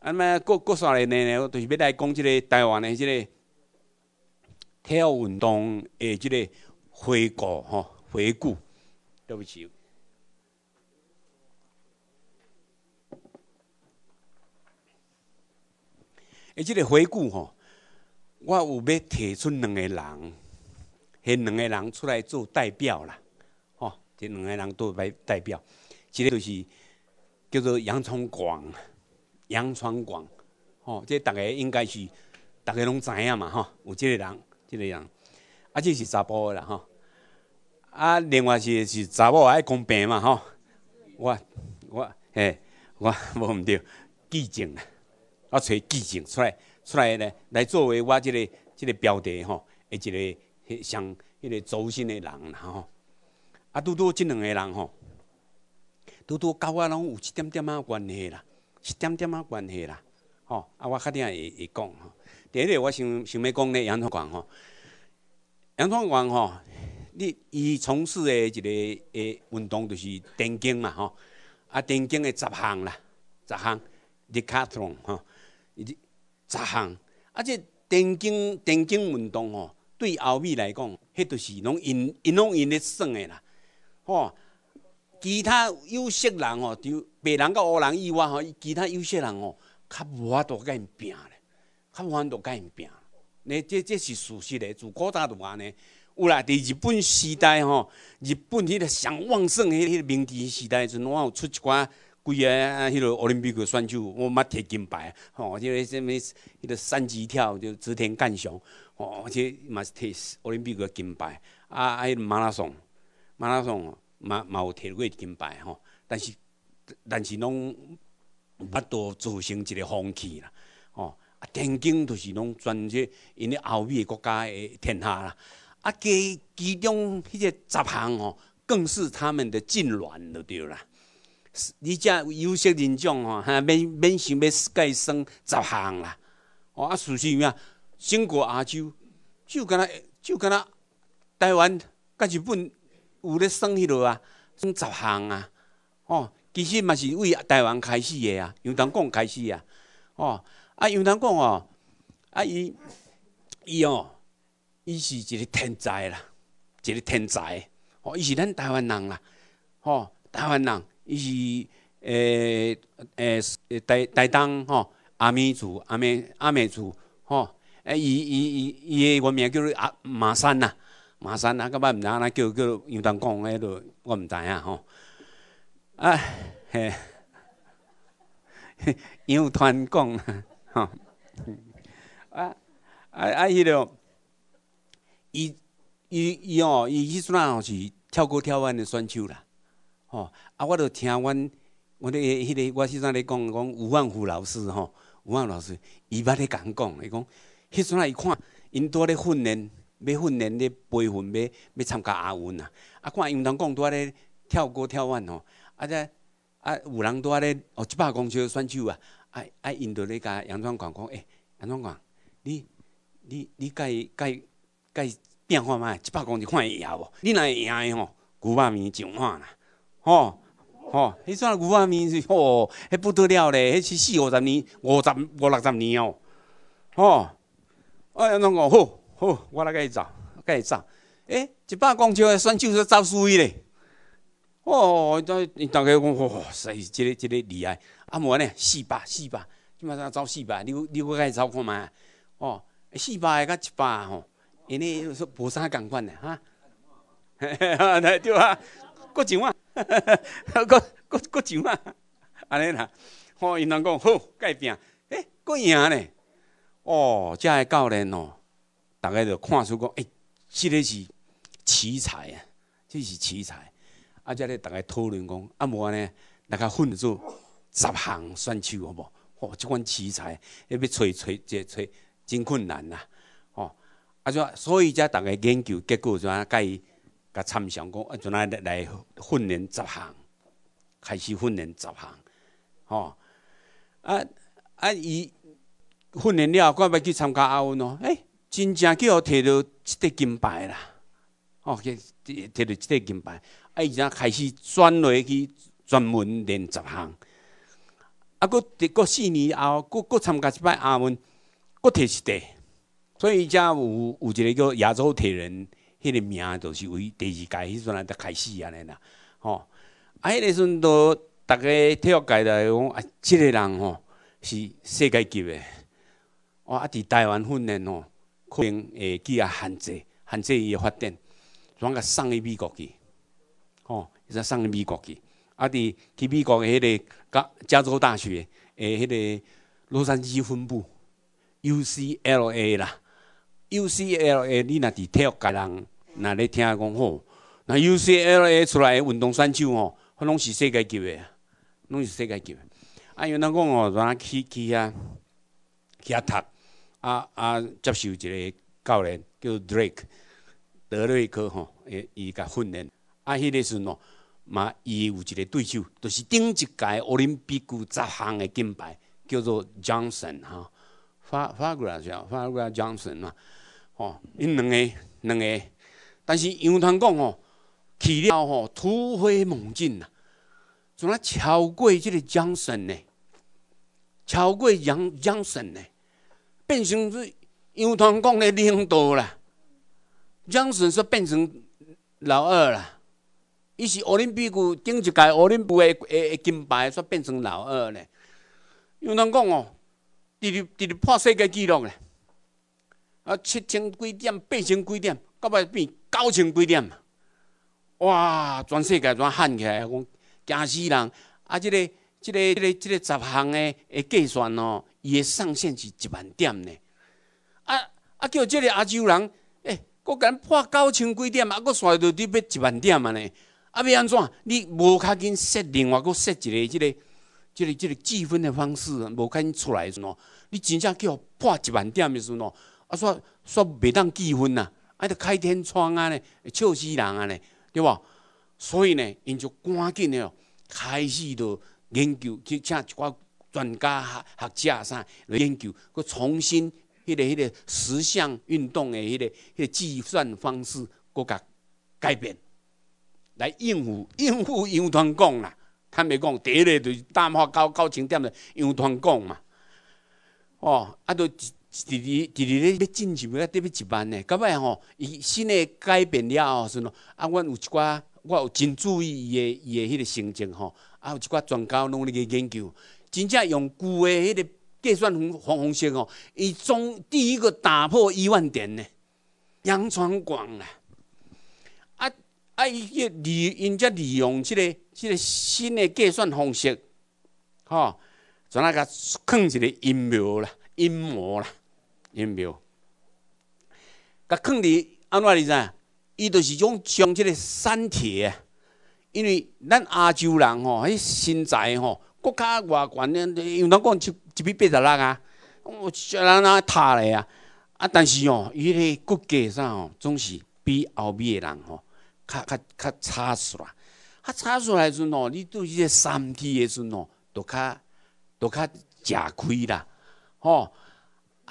那么过过三年呢，我都是要来讲即个台湾的即个体育运动的即个回顾吼，回顾。对不起。而即个回顾吼，我有要提出两个人，迄两个人出来做代表啦，吼，即两个人都来代表，一个就是叫做杨传广，杨传广，吼，即大家应该是大家拢知影嘛，吼，有即个人，即个人，啊，即是查甫啦，吼，啊，另外是是查某爱公平嘛，吼，我我诶，我 无毋对，记啊。我找剧情出来，出来呢，来作为我即个即个标题吼，诶，一个像迄个中心的人啦吼。啊，拄拄即两个人吼，拄拄甲我拢有一点点仔关系啦，一点点仔关系啦，吼。啊，我肯定会会讲吼。第一个，我想想欲讲咧杨春广吼，杨春广吼，你伊从事诶一个诶运动就是田径嘛吼，啊，田径诶十项啦，十项，l o n 吼。以及杂项，而且田径田径运动哦，对欧美来讲，迄著是拢因因拢因咧耍诶啦，吼。其他有色人哦，就白人甲黑人以外吼，其他有色人哦，较无法度甲因拼咧，较无法度甲因拼咧。这这是事实诶。如果大安尼。有啦，伫日本时代吼，日本迄个上旺盛迄迄个明治时代阵，我有出一寡。个啊！迄个奥林匹克选手，我嘛摕金牌，吼！而个什物迄个三级跳就直天干雄，吼！而且嘛是摕奥林匹克金牌，啊！啊！马拉松，马拉松嘛嘛有摕过金牌，吼！但是但是拢捌多造成一个风气啦，吼！啊，田径就是拢专去因咧欧美国家的天下啦，啊！其其中迄个十项哦，更是他们的痉挛就对啦。你只有些人种吼，免免想要计算十项啦。哦啊，事实有啊，整个亚洲就敢若就敢若台湾甲日本有咧算迄落啊，算十项啊。哦，其实嘛是为台湾开始诶啊，杨登贡开始啊。哦啊，杨登贡哦，啊伊伊哦，伊是一个天才啦，一个天才。哦，伊是咱台湾人啦。哦，台湾人。伊是诶诶诶，台代当吼阿弥族阿弥阿弥族吼诶，伊伊伊伊诶原名叫做阿马山呐，马山呐，刚摆毋知安怎叫叫杨团公，迄落，我毋知影吼啊嘿，杨团公吼啊啊啊，迄落，伊伊伊哦，伊迄阵啊是跳高跳远诶选手啦。吼！啊，我着听阮，阮迄个，我是呾咧讲讲吴万虎老师吼，吴万老师伊捌咧讲讲，伊讲迄阵仔伊看因拄咧训练，要训练咧培训，要要参加亚运啊！啊，看杨庄广在咧跳高跳远吼，啊则啊有人多咧哦一百公尺选手啊，啊啊因度咧甲杨庄广讲，诶，杨庄广，你你你介介介变化迈，一百公尺会赢无？你若会赢的吼，牛肉面上碗啦。哦哦，迄阵牛肉面是吼，迄不得了咧，迄是四五十年，五十五六十年哦。哦，哎安怎讲好，好，我来甲伊走，甲伊走。诶，一百公诶，选手在走伊咧。哦，大家讲哇塞，即个即个厉害。无安咧，四百四百，即码在走四百。你你我甲伊走看嘛。哦，四百甲一百吼，因为说无啥共款的哈。哈 哈，对啊，过一啊。哈哈哈，个个个怎啊？安尼啦，我因人讲好改变，哎，过赢咧，哦，真系教练哦，大家就看出讲，哎，即个是奇才啊，即是奇才。啊，这咧大家讨论讲，阿摩呢，那个混得做十项选手好无？哦，即款奇才要要揣揣，即揣真困难呐。哦，啊，所所以，这大家研究结果就甲伊。甲参详讲，从来来训练十项，开始训练十项，吼，啊啊！伊训练了后，佮要去参加奥运咯。哎，真正叫摕到一块金牌啦，哦，摕摕到一块金牌，啊，伊才开始转落去专门练十项。啊，佮得过四年后，佮佮参加一摆奥运，佮摕一块，所以伊才有有一个叫亚洲铁人。迄个名就是为第二届迄阵来开始安尼啦，吼！啊，迄个时阵都逐个体育界在讲啊，即个人吼是世界级的。哦，啊，伫台湾训练吼，可能会记啊限制，限制伊诶发展，转去美国去，吼，伊送去美国去。啊，伫去美国个迄个加加州大学诶，迄个洛杉矶分部 UCLA 啦，UCLA 你若伫体育界人。那你听讲吼，那 UCLA 出来运动选手吼，拢是世界级的，拢是世界级的。哎，有那讲哦，拿去去遐去遐读啊啊，接受一个教练叫 Drake 德瑞克吼，诶，伊甲训练。啊，迄个时喏，嘛伊有一个对手，就是顶一届奥林匹克十项的金牌，叫做 Johnson 哈，法法国来叫法国来 Johnson 嘛，哦，因两个两个。但是杨团讲吼，去了吼突飞猛进呐，怎啊超过即个江神呢？超过杨江神呢？变成是杨团讲的领导啦，江神煞变成老二啦。伊是奥林匹克顶一届奥林匹克的的金牌，煞变成老二呢。杨团讲哦，直直破世界纪录嘞，啊七千几点八千几点，到尾变。九千几点？哇！全世界全喊起来，讲惊死人！啊，即个、即个、即个、即个十项的计算哦，伊的上限是一万点呢。啊啊，叫即个亚洲人，诶，我敢破九千几点？啊，我刷到你要一万点嘛呢？啊，要安怎？你无较紧设另外一设一个即个、这个、这个计分的方式，无紧出来时哦，你真正叫破一万点的时哦，啊，说说袂当计分呐。啊，著开天窗啊呢，笑死人啊呢，对吧？所以呢，因就赶紧哦，开始著研究，去请一寡专家、学学者啥来研究，去重新迄个、迄个十项运动的迄个、迄个计算方式，佮改变，来应付应付腰椎讲啦。坦白讲第一个就是淡化高高情点的腰椎讲嘛。哦，啊著。第二、第二咧要进前要得要一万呢，到尾吼，伊新的改变了吼，是呢啊，阮有一寡，我有真注意伊的伊的迄个心情吼，啊，有一寡专家拢咧个研究，真正用旧的迄个计算方方式吼，伊总第一个打破一万点呢，杨传广啦，啊啊，伊利，因则利用即个即个新的计算方式，吼，全那甲囥一个阴谋啦，阴谋啦。因庙。甲格坑安怎话哩噻，伊都是种像即个山铁，因为咱亚洲人吼，迄身材吼，国较外观，因为咱讲一米八十六啊，我遮人若塌咧啊，啊但是哦，伊个骨骼啥，吼，总是比欧美人吼，较较较差出啦，较差出来阵吼，你拄是个山体诶阵吼，都较都较食亏啦，吼。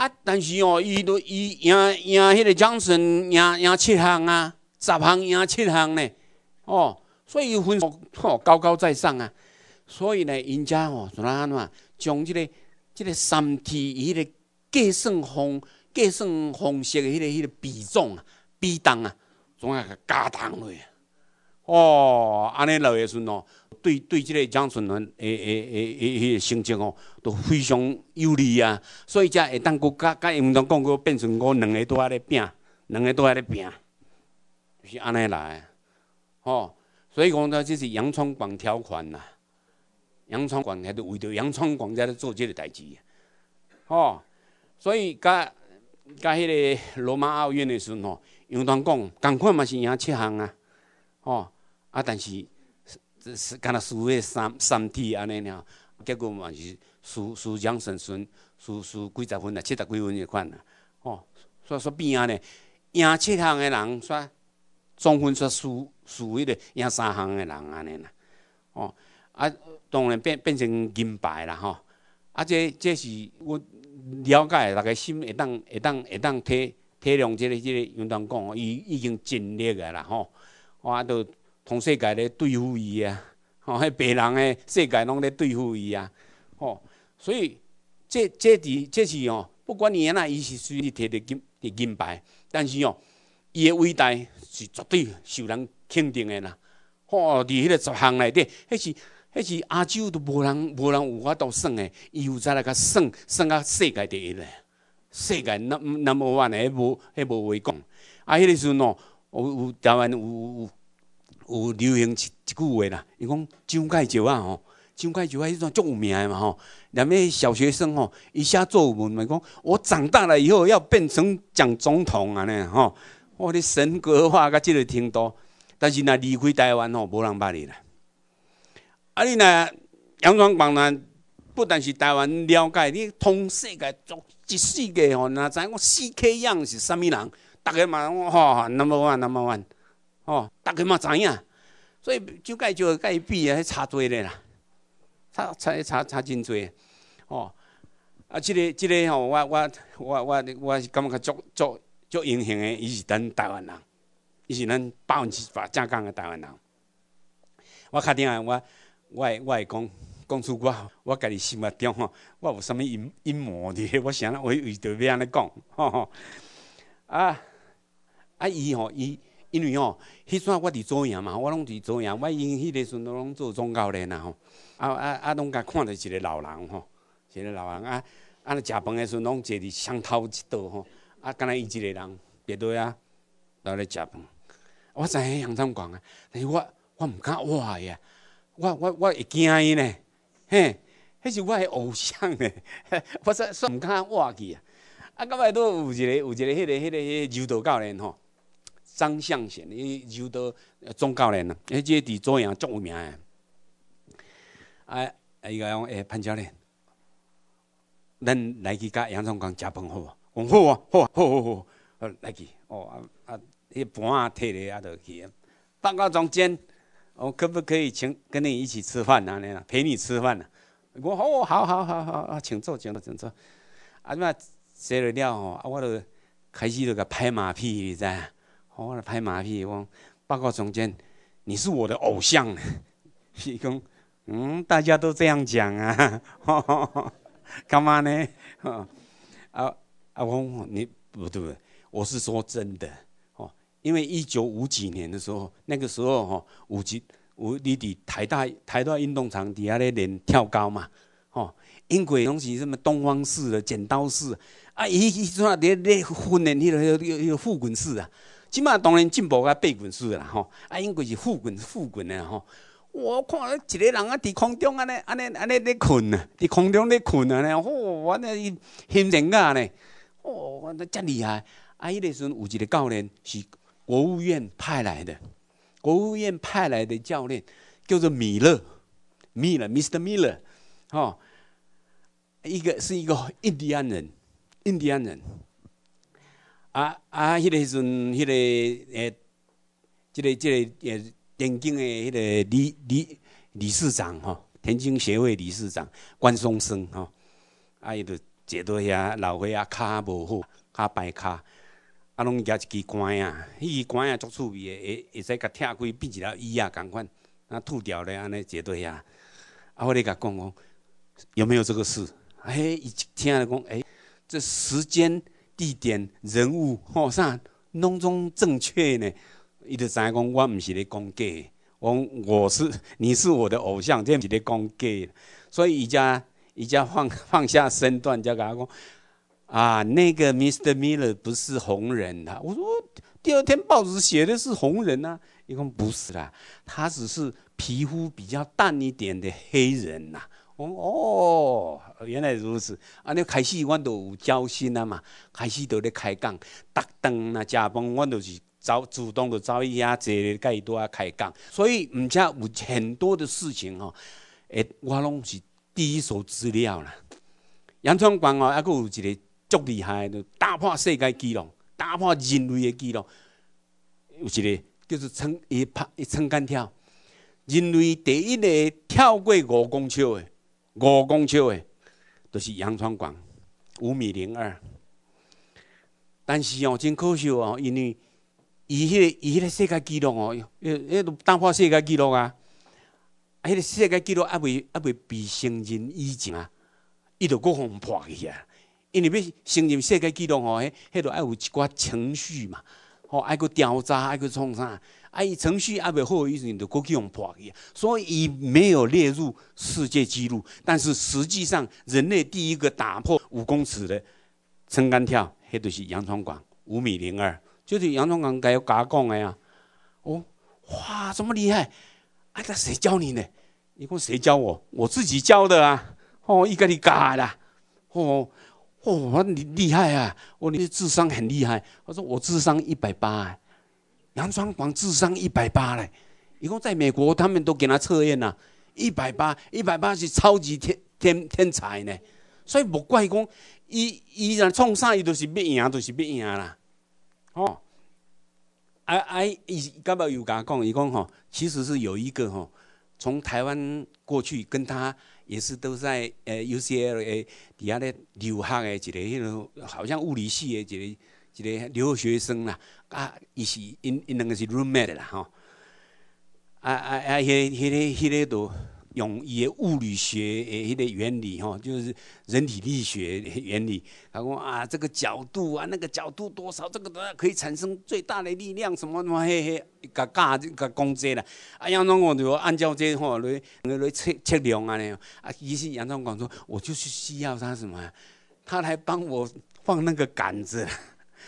啊，但是哦，伊都伊赢赢迄个奖省，赢赢七项啊，十项赢七项呢，哦，所以分数哦高高在上啊，所以呢，人家哦怎啊嘛，将这个即个三 T 迄个计算方计算方式的迄个迄个比重啊、比重啊，总要加重落。哦，安尼老爷孙哦，对对，即个蒋孙男诶诶诶诶，心情哦都非常有利啊。所以即，但佮佮杨端讲过，变成我两个都在咧拼，两个都在咧拼，就是安尼来。哦，所以讲到这是杨春广条款呐，杨春广系为着杨春广在做即个代志。哦，所以佮佮迄个罗马奥运的时，哦，杨端讲，同款嘛是赢七项啊。哦。啊！但是，是是，干呐输个三三天安尼了，结果嘛是输输纯纯输输几十分啊，七十几分一款啊，哦，所以说变安尼赢七项的人煞总分煞输输迄个赢三项的人安尼啦。哦，啊，当然变变成金牌啦，吼！啊，这这是我了解大家心会当会当会当体体谅即个即个运动员讲，已已经尽力个啦，吼！我啊都。同世界咧对付伊啊，吼，迄别人诶世界拢咧对付伊啊，吼，所以这、这、伫这是吼，不管你安那伊是属于摕着金、金、金牌，但是哦，伊诶伟大是绝对受人肯定诶啦。吼，伫迄个十项内底，迄是、迄是亚洲都无人、无人有法度算诶，伊有再来甲算，算到世界第一咧，世界那 number one 诶，无、迄无话讲。啊，迄个时阵有有台湾有、有。有流行一一句话啦，伊讲蒋介石啊吼，蒋介石啊迄算足有名的嘛吼，连咩小学生吼，伊写作文咪讲，我长大了以后要变成蒋总统安尼吼，我的神格化甲即个程度，但是若离开台湾吼，无人捌你啦，啊你若阳光狂人不但是台湾了解，你通世界足一世界吼，若知影我 CK Young 是啥物人？逐个嘛，哇 number one number one。哦，大家嘛知影，所以就该就伊比啊，差多咧啦，差差差差真多。哦，啊，这个这个哦，我我我我我是感觉足足足英雄的，伊是咱台湾人，伊是咱百分之百正港的台湾人。我确定啊，我我我会讲讲出我我家己心目中吼，我有啥物阴阴谋的？我想我为得要安尼讲，吼吼，啊啊，伊吼伊。因为吼，迄阵我伫左呀嘛，我拢伫左呀，我因迄个时阵拢做总教练啊吼，啊啊啊拢甲看着一个老人吼，一个老人啊，啊咧食饭的时阵拢坐伫上头一桌吼，啊，干伊一个人别对啊，留咧食饭。我真系杨怎讲啊，但是我我毋敢话呀，我我我会惊伊呢，嘿，迄是我的偶像呢，我说说毋敢话去啊，啊，到尾都有一个有一个迄个迄个迄个柔道教练吼。张向贤，伊又到总教练啊，伊即个伫中央足有名诶。啊一个讲诶潘教练，咱来去甲杨总讲食饭好无？好啊，好，好，好，好，来去。哦啊啊，迄盘啊摕咧啊，着去。报告总监，我可不可以请跟你一起吃饭安尼啦，陪你吃饭啊。我哦，好好好好，啊，请坐，请坐，请坐。啊嘛，坐了了吼，啊我著开始著甲拍马屁，知着。我来拍马屁，我报告总监，你是我的偶像。提讲，嗯，大家都这样讲啊，干嘛呢？啊啊，我你不对不对，我是说真的哦。因为一九五几年的时候，那个时候哈，五级五，你伫台大台大运动场底下咧练跳高嘛。哦，英国东西什么东方式的剪刀式啊，伊伊怎啊咧咧训练迄个迄个迄个负滚式啊？即嘛当然进步个倍滚的啦吼，啊应该是负滚负滚的吼。我看一个人啊在空中安尼安尼安尼在困啊，在空中在困啊呢，哦，我那伊心情啊呢，哦，那真厉害。啊，伊那时有一个教练是国务院派来的，国务院派来的教练叫做米勒，米勒，Mr. Miller，吼，一个是一个印第安人，印第安人。啊啊！迄个时阵，迄个诶，即个即个诶，田径诶，迄个理理理事长吼，田径协会理事长关松生吼，啊伊就坐到遐，老花啊，骹无好，骹白骹。啊拢举一支杆啊，迄支杆啊足趣味诶，会会使甲拆开变一条椅啊，共款啊吐掉咧，安尼坐伫遐，啊我咧甲讲讲，有没有这个事？哎，伊听下讲，哎，这时间。一点人物或啥弄中正确呢？一就在讲我唔是嚟讲击，我我是你是我的偶像，这样子嚟讲击。所以伊家伊家放放下身段，就甲我讲啊，那个 Mr. Miller 不是红人啦。我说第二天报纸写的是红人呐，伊讲不是啦，他只是皮肤比较淡一点的黑人呐。哦，原来如此！安尼开始，阮就有交心啊嘛。开始就咧开讲，搭档啊，食饭，阮都是走主动个走伊遐坐咧，伊拄啊开讲。所以，毋且有很多的事情吼，诶，我拢是第一手资料啦。杨春光哦，抑佫有一个足厉害，就打破世界纪录，打破人类的纪录。有一个，叫做撑一拍一撑杆跳，人类第一个跳过五公尺的。五公尺诶，都是杨创广，五米零二。但是哦，真可惜哦，因为伊迄个伊迄个世界纪录哦，迄迄都打破世界纪录啊！啊，迄个世界纪录也未也未比承认以前啊，伊都国分破去啊！因为要承认世界纪录哦，迄迄都爱有一寡情绪嘛，好爱个调查，爱个创啥。啊，以程序啊，为后一你的国境破，所以没有列入世界纪录。但是实际上，人类第一个打破五公尺的撑杆跳，黑就是杨传广，五米零二，就是杨传广，该要我讲的呀。哦，哇，这么厉害！啊，那谁教你呢？你问谁教我？我自己教的啊。哦，一个你干啦。哦，哦，你厉害啊。哦，你的智商很厉害。我说我智商一百八。南昌广智商一百八嘞，一共在美国他们都给他测验了，一百八，一百八是超级天天天才呢，所以不怪讲，伊伊人创啥，伊都是要赢，都是要赢啦，哦，啊啊，伊刚不有甲讲，伊讲吼，其实是有一个吼，从台湾过去跟他也是都在呃 UCLA 底下咧留学的一个，迄、好像物理系的一个。一个留学生啦，啊，伊是因因两个是 roommate 的啦吼，啊啊啊！迄个迄个迄个都用伊的物理学诶迄个原理吼，就是人体力学原理。他讲啊，这个角度啊，那个角度多少，这个可以产生最大的力量什么什么？嘿嘿，甲教甲讲解啦。啊，杨总讲就按照这吼来来来测测量安尼。啊，于是杨总管说，我就是需要他什么，他来帮我放那个杆子。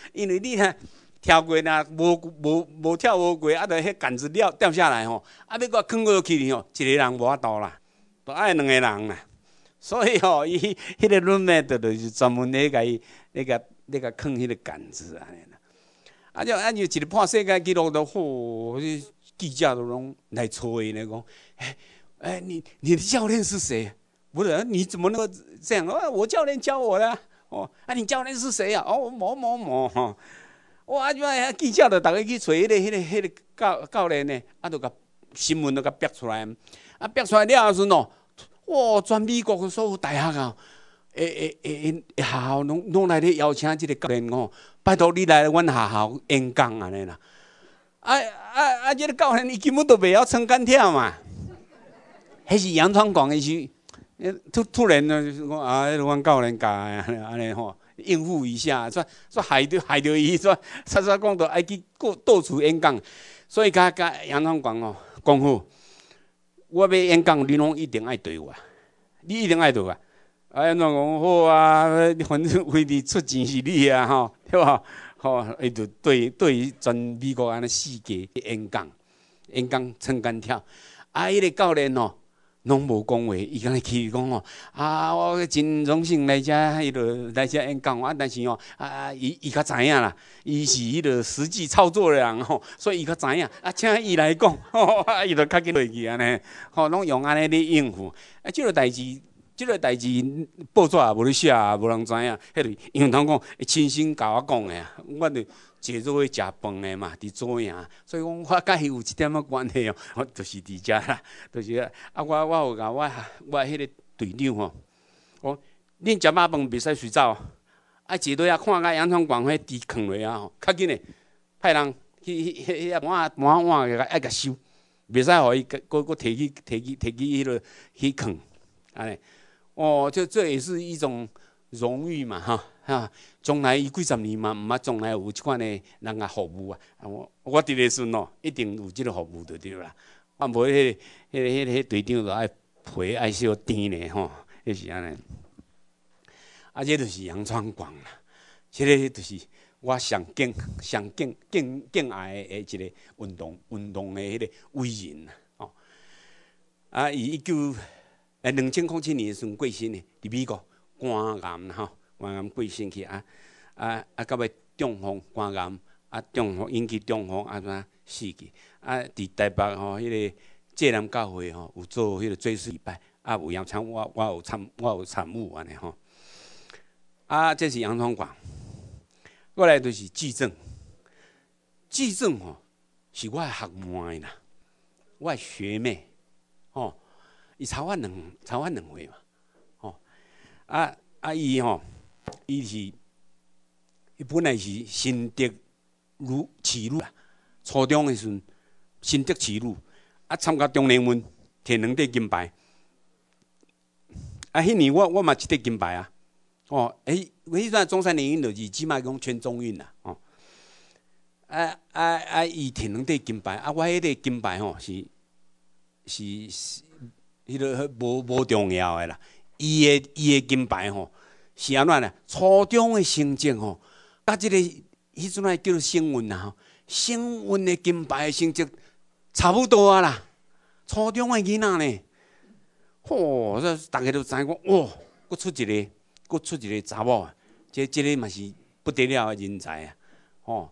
因为你呢跳过，若无无无跳无过，啊，着迄杆子掉掉下来吼，啊，你要扛过去呢吼，一个人无法度啦，都爱两个人啦。所以吼，伊迄个轮眉着就是专门咧甲伊咧甲咧甲扛迄个杆子啊。啊，就啊叫，一个破世界纪录都迄、货，记者都拢来伊咧讲，哎哎，你你的教练是谁？不是，你怎么那么这样？啊，我教练教我的。哦，啊，你教练是谁啊？哦，某某某，哇！阿舅，一遐记者就逐个去找迄个、迄个、迄个教教练呢，啊，都甲新闻都甲逼出来，啊，逼出来了后算咯，哇！全美国的所有大学啊，诶，诶、一、学校拢拢来咧邀请即个教练哦，拜托你来阮学校演讲安尼啦。啊啊啊！即个教练伊根本都袂晓撑竿跳嘛，迄是杨昌广的是？突突然呢，就是讲啊，迄阮教练教啊，安尼吼应付一下，煞煞害着害着伊，煞煞讲到爱去各到处演讲，所以甲甲杨总讲哦，讲好，我要演讲，你拢一定爱对我，你一定爱对我。啊，杨总讲好啊，反正为一出钱是你啊，吼，对吧？吼，伊就对对全美国安尼世界演讲，演讲、撑杆跳，啊，迄个教练哦。拢无讲话，伊今日去讲哦，啊，我真荣幸来遮，迄落来遮演讲啊，但是哦，啊，伊伊较知影啦，伊是迄落实际操作的人吼，所以伊较知影，啊，请伊来讲，啊，伊就较紧落去安尼，吼，拢用安尼咧应付，啊，即落代志，即落代志报纸也无咧写，也无人知影，迄啰，伊为讲会亲身甲我讲的啊，我就。节做会食饭的嘛，伫做呀，所以讲我甲伊有一点仔关系哦，我都是伫遮啦，都是啊，啊我我有甲我我迄个队长吼，我恁食饱饭袂使随走，啊，节日啊，看甲阳光光迄伫扛落啊吼，较紧的派人去去去去晚晚晚个甲甲收，袂使互伊佫佫摕去摕去摕去迄落去扛，安尼，哦，这这也是一种荣誉嘛，哈。哈，将来伊几十年嘛，毋啊，将来有即款诶人啊服务啊，啊我我哋时孙哦，一定有即个服务就对啦。啊，无迄个、迄个、迄个队长就爱皮爱小癫咧吼，迄是安尼。啊，这就是杨光广啦，迄个就是我上敬、上敬、敬敬爱诶一个运动、运动诶迄个伟人啦哦。啊，伊一九诶两千零七年时，贵身咧？伫美国，关岩吼。肝癌贵心气啊！啊啊，到尾中风、肝癌啊，中风引起中风啊，死去啊！伫台北吼，迄个济南教会吼，有做迄个追思礼拜啊，有参我，我有参，我有参悟安尼吼。啊，这是阳春馆，我来着是记证，记证吼是我学妹啦，我学妹吼，伊操我两操我两位嘛，吼啊啊伊吼。伊是，伊本来是新德如起路啊，初中诶时阵新德起路，啊参加中联运，摕两块金牌，啊迄年我我嘛一块金牌啊，哦，哎，迄阵中山联运就是起码讲全中运啦，哦，啊啊啊，伊摕两块金牌，啊我迄块金牌吼是是迄个无无重要诶啦，伊诶伊诶金牌吼。是安怎咧？初中的成绩吼，甲即个迄阵来叫做幸运啊，吼，幸运的金牌的成绩差不多啊啦。初中的囡仔呢，吼，这逐个都知讲，哇，佫出一个，佫出一个查某，这、即个嘛是不得了的人才啊，吼。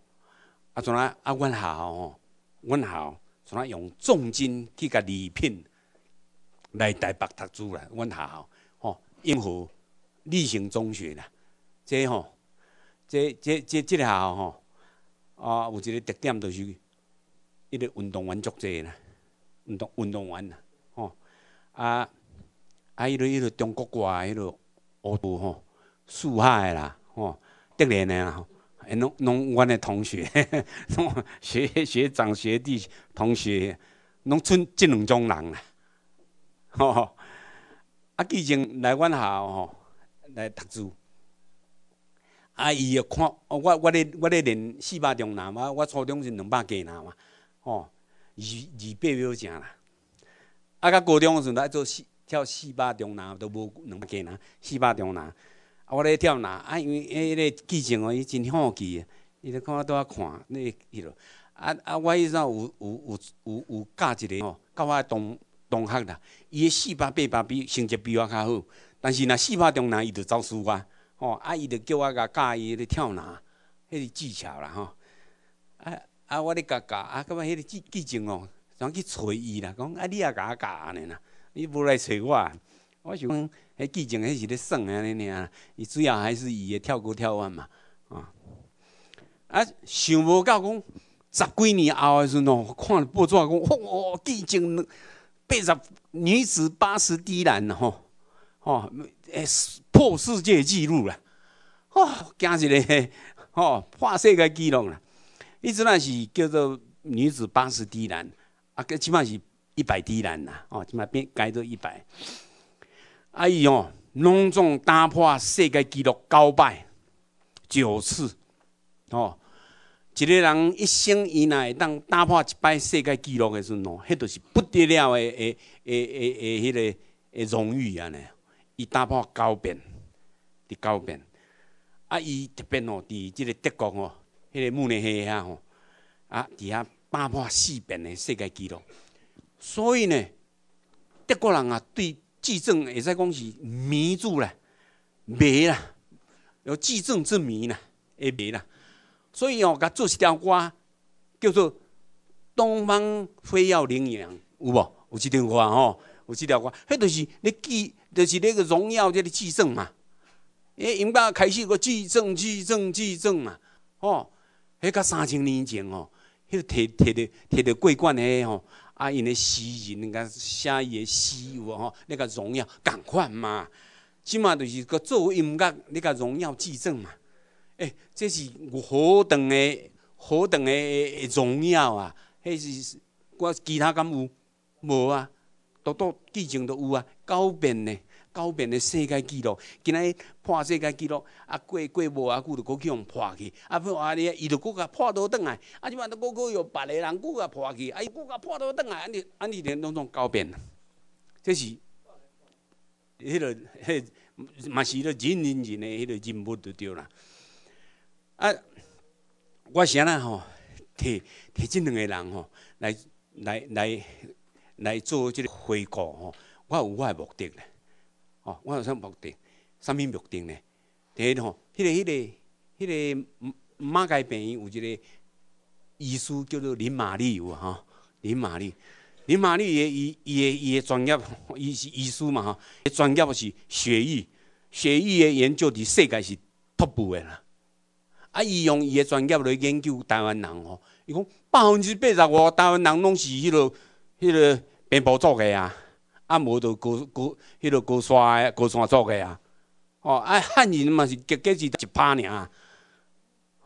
啊，从哪？啊，阮校吼，阮校从哪用重金去甲礼品来台北读书啦？阮校吼，应付。立行中学啦，即吼，即即即即校吼，啊，有一个特点就是，伊个运动员足济啦，运动运动员啦，吼啊啊，伊个伊个中国话迄个学徒吼，苏海啦，吼，德联的啦，吼、农农阮的同学，学学长、学弟、同学，拢剩即两种人啦，吼，啊，既然来阮校吼。来读书，啊！伊也看，我我咧我咧练四百中拿嘛，我初中是两百几拿嘛，吼，二二八秒正啦。啊！到高中时阵来做四跳四百中拿都无两百几拿，四百中拿，我咧跳拿啊！因为迄个剧情哦，伊真好奇，伊咧看我都在看，你记落。啊啊！我迄阵有有有有教一个哦，教我同同学啦，伊四百八百比成绩比我较好。但是若四百中，呢，伊就走输啊！吼啊，伊就叫我甲教伊个跳篮，迄个技巧啦！吼啊啊，我咧教教啊，感觉迄个技技惊哦，全去找伊啦，讲啊，你也甲我教安尼啦，你无来找我啊！我想讲，迄技惊迄是咧算安尼尔，伊主要还是伊个跳高跳远嘛啊！啊，想无到讲十几年后诶时阵，哦，看报纸讲，吼技惊八十女子八十低一人吼！哦，诶，破世界纪录啦！哦，惊一个吼，破世界纪录啦！伊即那是叫做女子八十 D 栏，啊，起码是一百 D 栏啦，哦，起码变改做一百。伊哦，隆重打破世界纪录九摆九次，哦，一个人一生以内当打破一摆世界纪录的阵哦，迄都是不得了的诶诶诶诶，迄个荣誉啊呢！伊打破九遍，伫九遍，啊！伊特别哦，伫即个德国哦，迄个慕尼黑遐吼，啊！伫遐打破四遍的世界纪录。所以呢，德国人啊，对计证会使讲是迷住啦，迷啦，有计证之迷啦，诶迷啦。所以哦，甲做一条歌，叫做《东方飞耀羚羊》，有无？有即条歌吼，有即条歌，迄著是你记。就是那个荣耀，这个见证嘛，迄音乐开始个见证，见证，见证嘛，哦，迄个三千年前哦，迄个摕摕的摕的桂冠个吼，啊，因的诗人啊，写伊的诗有吼，那个荣耀共款嘛，即嘛就是个作为音乐那个荣耀见证嘛，诶，这是何等的何等的荣耀啊！迄是我其他敢有？无啊，都都见证都有啊。狡辩呢？狡辩的世界纪录，今仔破世界纪录，啊，过过无偌久着去互破去，啊，不安尼，伊就国甲破倒转来，啊，即满着国国有别个人久甲破去，啊，伊国甲破倒转来，安尼安尼连拢拢改变，这是迄个迄嘛是了，人人人个迄个任务就着啦。啊，我想啦吼，摕摕即两个人吼，来来来来做即个回顾吼。我有我的目的咧，哦，我有啥目的？啥物目的咧？第一吼，迄个、迄个、迄个马街病院有一个医师叫做林玛丽，有哈林玛丽，林玛丽伊伊个伊个专业伊是医师嘛哈，伊专业是血液，血液的研究伫世界是突步的啦。啊，伊用伊个专业来研究台湾人吼，伊讲百分之八十五台湾人拢是迄个迄个病无做个啊。啊，无就高高，迄落高山诶，高山族诶啊！哦，啊，汉人嘛是计计是一趴尔啊！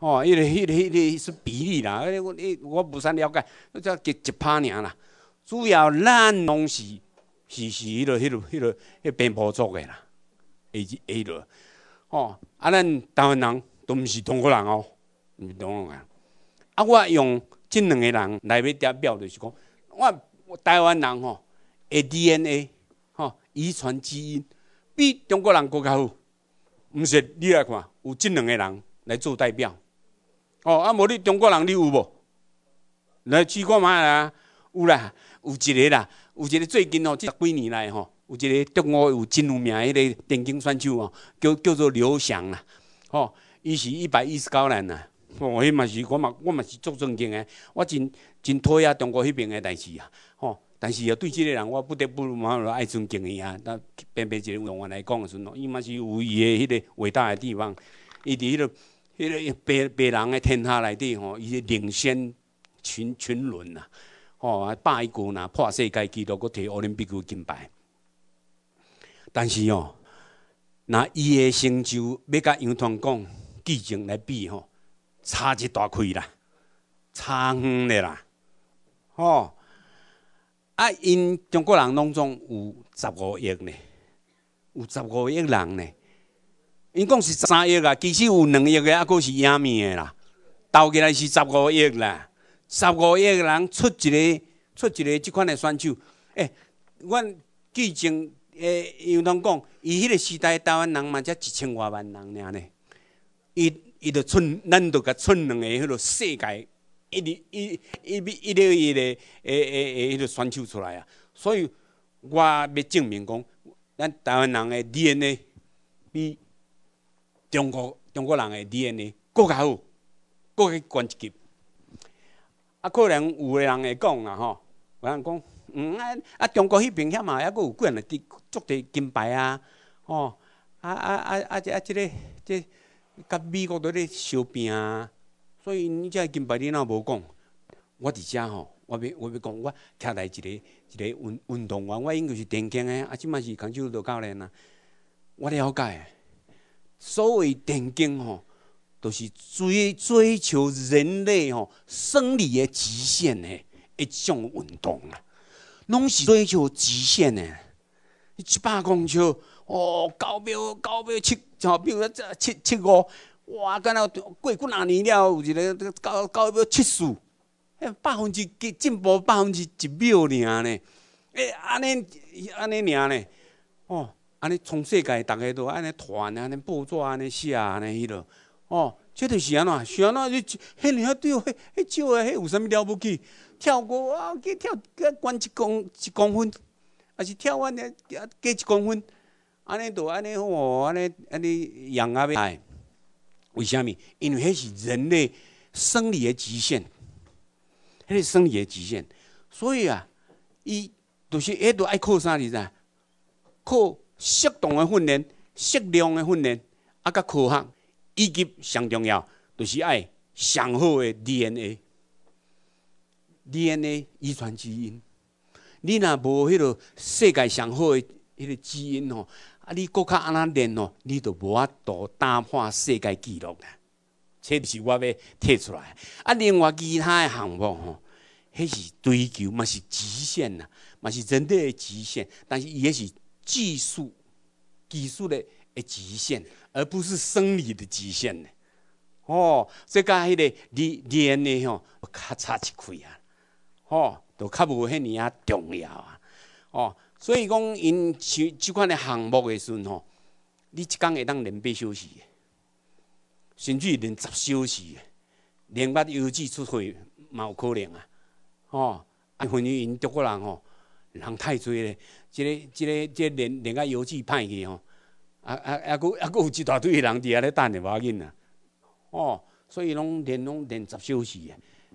哦，迄个迄个迄个是比例啦，迄我我我无啥了解，结一趴尔啦。主要咱拢是是是迄落迄落迄落迄边坡族诶啦，诶是迄落。哦，啊，咱台湾人都毋是中国人哦，毋是中国人。啊，我用即两个人来表达表就是讲，我台湾人吼。A D N A，吼，遗传基因比中国人国较好。毋是，你来看，有即两个人来做代表，哦，啊，无你中国人你有无？来试看嘛啦，有啦，有一个啦，有一个最近哦，即十几年来吼，有一个中国有真有名迄个电竞选手哦，叫叫做刘翔啦，哦，伊是一百一十九人吼，迄嘛是我嘛，我嘛是做尊敬的，我真真讨厌中国迄边的代志啊。但是，对这个人，我不得不蛮爱尊敬伊啊。那偏偏一个运动员来讲的时阵，伊嘛是有伊的迄个伟大的地方。伊伫迄个迄个白白人的天下内底吼，伊是领先群群伦呐，吼，八股呐，破世界纪录，个摕奥林匹克金牌。但是哦，拿伊的成就要甲杨昌讲、技情来比吼，差一大开啦，差远的啦，吼。啊！因中国人拢总有十五亿呢，有十五亿人呢。因讲是三亿啊，其实有两亿个阿哥是亚裔的啦。投起来是十五亿啦，十五亿个人出一个出一个即款的选手。哎，阮记竟诶，有通讲伊迄个时代台湾人嘛，才一千偌万人尔呢，伊伊就剩咱多甲剩两个迄落世界。一直一一米一厘一厘诶诶诶，迄条选手出来啊！所以我要证明讲，咱台湾人的 DNA 比中国中国人的 DNA 更加好，更加高级。啊，可能有的人会讲啊，吼，有人讲，嗯啊啊，中国迄边遐嘛，还阁有几人伫足得金牌啊，哦，啊啊啊啊，即个即甲美国在咧烧拼啊！所以你即个金牌你那无讲，我伫遮吼，我要我要讲，我徛来一个一个运运动员，我应该是田径诶，啊即嘛是广州老教练啦。我了解，所谓田径吼，都是追追求人类吼生理诶极限诶一种运动啊，拢是追求极限诶，一百公尺，哦九秒九秒七，像比如说这七七五。哇！干若过几若年了，有一个到到要七岁，迄百分之几进步百分之一秒尔呢？诶，安尼安尼尔呢？哦，安尼从世界，逐个都安尼团安尼报纸安尼写安尼迄落。哦，这就是安怎？是安怎？迄你对，迄迄少诶，迄有啥物了不起？跳过啊，计跳个关一公一公分，还是跳完呢？加一公分？安尼都安尼，哇！安尼安尼扬阿伯为什么？因为迄是人类生理的极限，迄是生理的极限。所以啊，伊就是迄都爱靠啥物事靠适当的训练、适量的训练，啊，甲科学以及上重要就是爱上好的 DNA，DNA 遗传基因。你若无迄个世界上好的迄个基因哦。啊！你搁较安那练哦，你都无法度打破世界纪录啦。这不是我要提出来。啊，另外其他的项目吼，迄是追求嘛是极限呐，嘛是人类的极限。但是伊也是技术技术的极限，而不是生理的极限呢。哦，这甲迄个你练的吼，较差一开啊？哦，都较无迄尼啊重要啊？哦。所以讲，因这即款的项目的时阵吼，你一工会当练八小时，甚至练十小时，连八游机出水嘛有可能啊，吼，啊，因为因中国人吼，人太侪咧，即个即个即、个连连个游机歹去吼，啊啊啊，佫啊佫有一大堆人伫遐咧等电话紧啊！哦，所以拢连拢连十小时，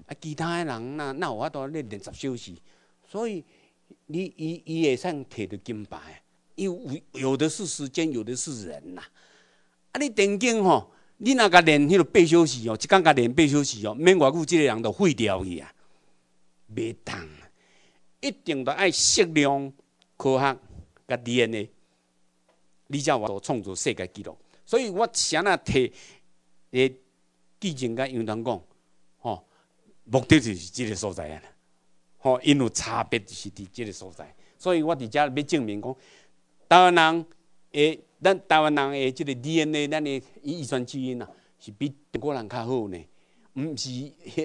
啊，其他的人那那度咧连十小时，所以。你伊伊会想摕着金牌，伊有有的是时间，有的是人呐。啊，你电竞吼，你若甲练迄落八小时哦，一工甲练八小时哦，免偌久，即个人都废掉去啊。袂当，一定都爱适量、科学、甲练呢。你叫我创造世界纪录，所以我想要摕。诶，毕竟甲杨当讲，吼，目的就是即个所在啊。吼，因有差别就是伫即个所在，所以我伫遮要证明讲，台湾人诶，咱台湾人诶，即个 DNA，咱的遗传基因呐，是比中国人较好呢，毋是，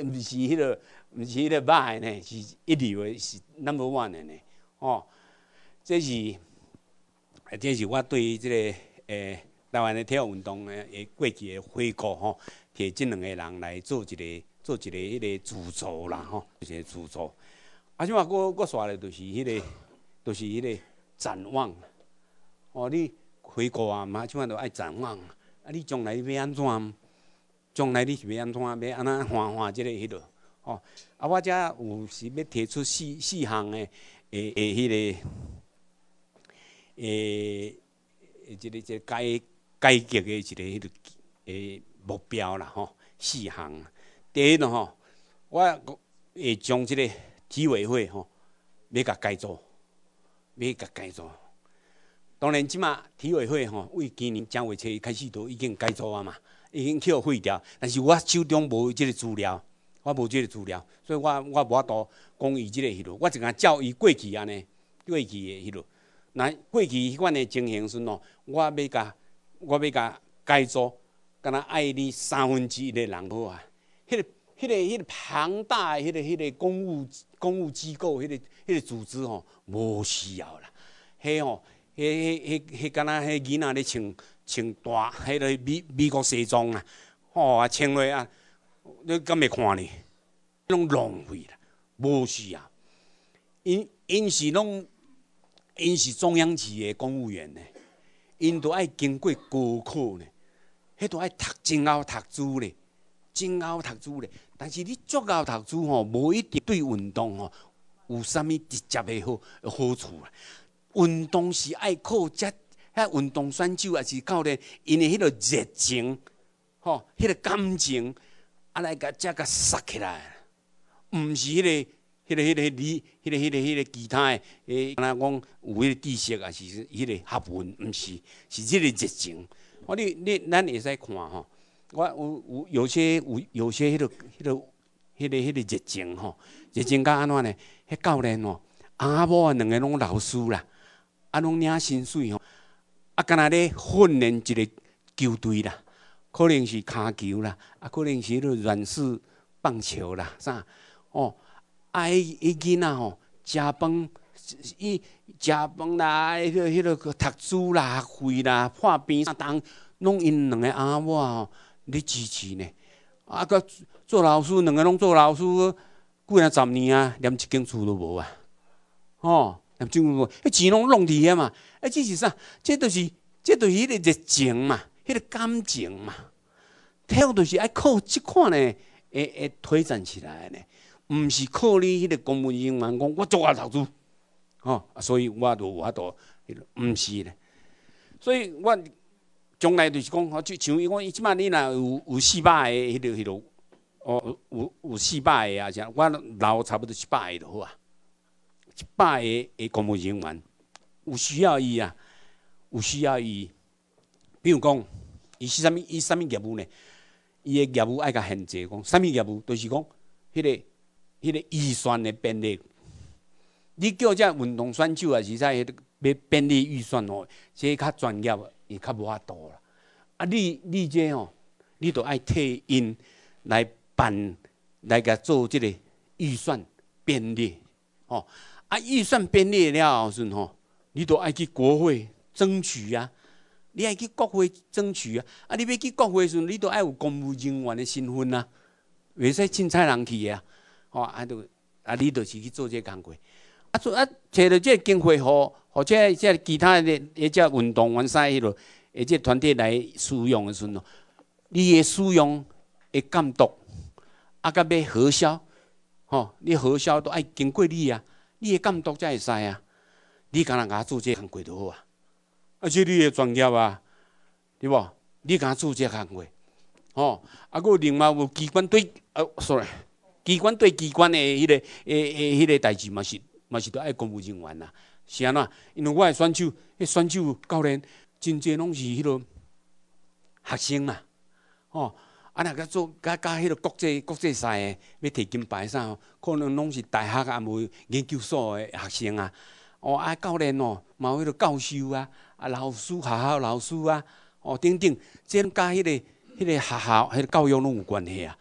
毋是迄落，毋是迄落歹呢，是一流诶，是那么万的呢。哦，这是，这是我对即个诶台湾的体育运动诶过去的回顾吼，摕即两个人来做一个做一个迄个自嘲啦吼，做个自嘲。啊，即嘛，我我刷的都是迄个，都是迄个展望。哦，你回顾啊，嘛即嘛着爱展望。啊，你将来欲安怎？将来你是欲安怎？欲安怎欢欢即个迄落？哦，啊，我遮有时欲提出四四项的，诶诶迄个，诶，即个即个改改革的一个迄落诶目标啦，吼，四项。第一咯，吼，我会将即个。体委会吼，要甲改造，要甲改造。当然，即马体委会吼，为今年正月初开始都已经改造啊嘛，已经去废掉。但是我手中无即个资料，我无即个资料，所以我我无法度讲伊即个迄落。我就啊照伊过去安尼，过去迄落。那过去迄款的情形时喏，我要甲我要甲改造，敢若爱你三分之一的人好啊。迄个、迄个庞大诶迄个、迄个公务、公务机构、迄个、迄个组织哦，无需要啦。迄哦，迄、迄、迄、迄，敢若迄囡仔咧穿穿大，迄个美美国西装啊，哦啊穿落啊，你敢会看哩？拢浪费啦，无需要。因因是拢因是中央级嘅公务员呢，因都爱经过高考呢，迄都爱读真好读书咧，真好读书咧。但是你足到读书吼，无一定对运动吼有啥物直接的好好处啊！运动是爱靠遮遐运动选手也是靠咧，因的迄个热情吼，迄个感情啊来甲才甲杀起来，毋是迄个、迄个、迄个、你、迄个、迄个、迄个其他嘅诶，讲有迄个知识也是迄个学问，毋是，是即个热情。我你你咱会使看吼。我有有有些有有些迄落迄落迄个迄个热情吼，热情甲安怎呢？迄教练吼，阿某啊，两个拢老师啦，啊拢领心碎吼，啊敢那咧训练一个球队啦，可能是骹球啦，啊可能是迄落软式棒球啦，啥哦，啊伊伊囡仔吼食饭伊食饭啦，迄落迄落读书啦、开啦、破病啥东，拢因两个阿婆吼。你支持呢？啊，个做老师，两个拢做老师，过若十年啊，连一间厝都无啊，吼，连厝迄钱拢弄遐嘛。啊，这是啥？这都是，这都是迄个热情嘛，迄个感情嘛。体育都是爱靠即款呢，诶诶，推展起来呢，毋是靠你迄个公文人员讲我做啊投资，吼，所以我都、我都毋是咧，所以我。将来就是讲，就像伊讲，伊即摆你若有有四百个迄落迄落，哦，有有四百个啊，啥？我留差不多一百个就好啊，一百个诶，公务人员有需要伊啊，有需要伊。比如讲，伊是啥物？伊啥物业务呢？伊诶业务爱较限制，讲啥物业务？就是讲，迄个迄个预算诶便利。你叫遮运动选手啊，是在要便利预算哦，即较专业。也较无法度啦，啊！你你即吼，你都爱替因来办来甲做即个预算编列，哦！啊，预算编列了时吼，你都爱去国会争取啊！你爱去国会争取啊！啊！你要去国会时，你都爱有公务人员的身份啊，袂使凊彩人去啊！哦，啊都啊，你就是去做这工作，啊做啊，找到这经费吼。哦，即即其他的也叫运动完赛迄落，也即团体来使用个时阵咯。你的使用会监督，啊，甲要核销，吼，你核销都爱经过你啊。你的监督才会使啊。你敢甲阿做即行鬼就好啊？而且你的专业啊，对无？你敢做即行鬼？哦，啊，有另外有机关对，哦，sorry，机关对机关个迄个，诶诶，迄个代志嘛是嘛是都爱公务人员呐。是安怎？因为我的选手，迄选手教练真侪拢是迄啰学生嘛，哦，安若甲做甲甲迄啰国际国际赛，的要摕金牌吼，可能拢是大学啊，无研究所的学生啊，哦，啊教练哦，有迄啰教授啊，啊老师学校老师啊，哦，等等，即甲迄个迄个学校迄个教育拢有关系啊，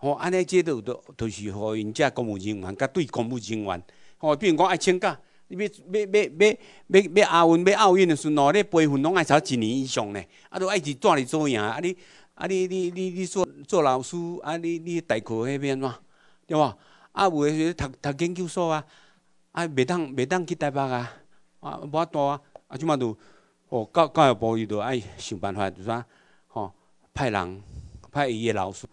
哦，安尼即都都都是互因遮公务人员，甲对公务人员，哦，比如讲爱请假。要要要要要要亚运要奥运的时，喏，你培训拢爱操一年以上呢，啊，都爱是带你做赢啊你啊你你你你做做老师，啊你你代课，迄边怎，对无？啊有诶，读读研究所啊，啊袂当袂当去台北啊，啊无法度啊，啊即满都，哦教教育部伊都爱想办法，就是啊，吼，派人派伊诶老师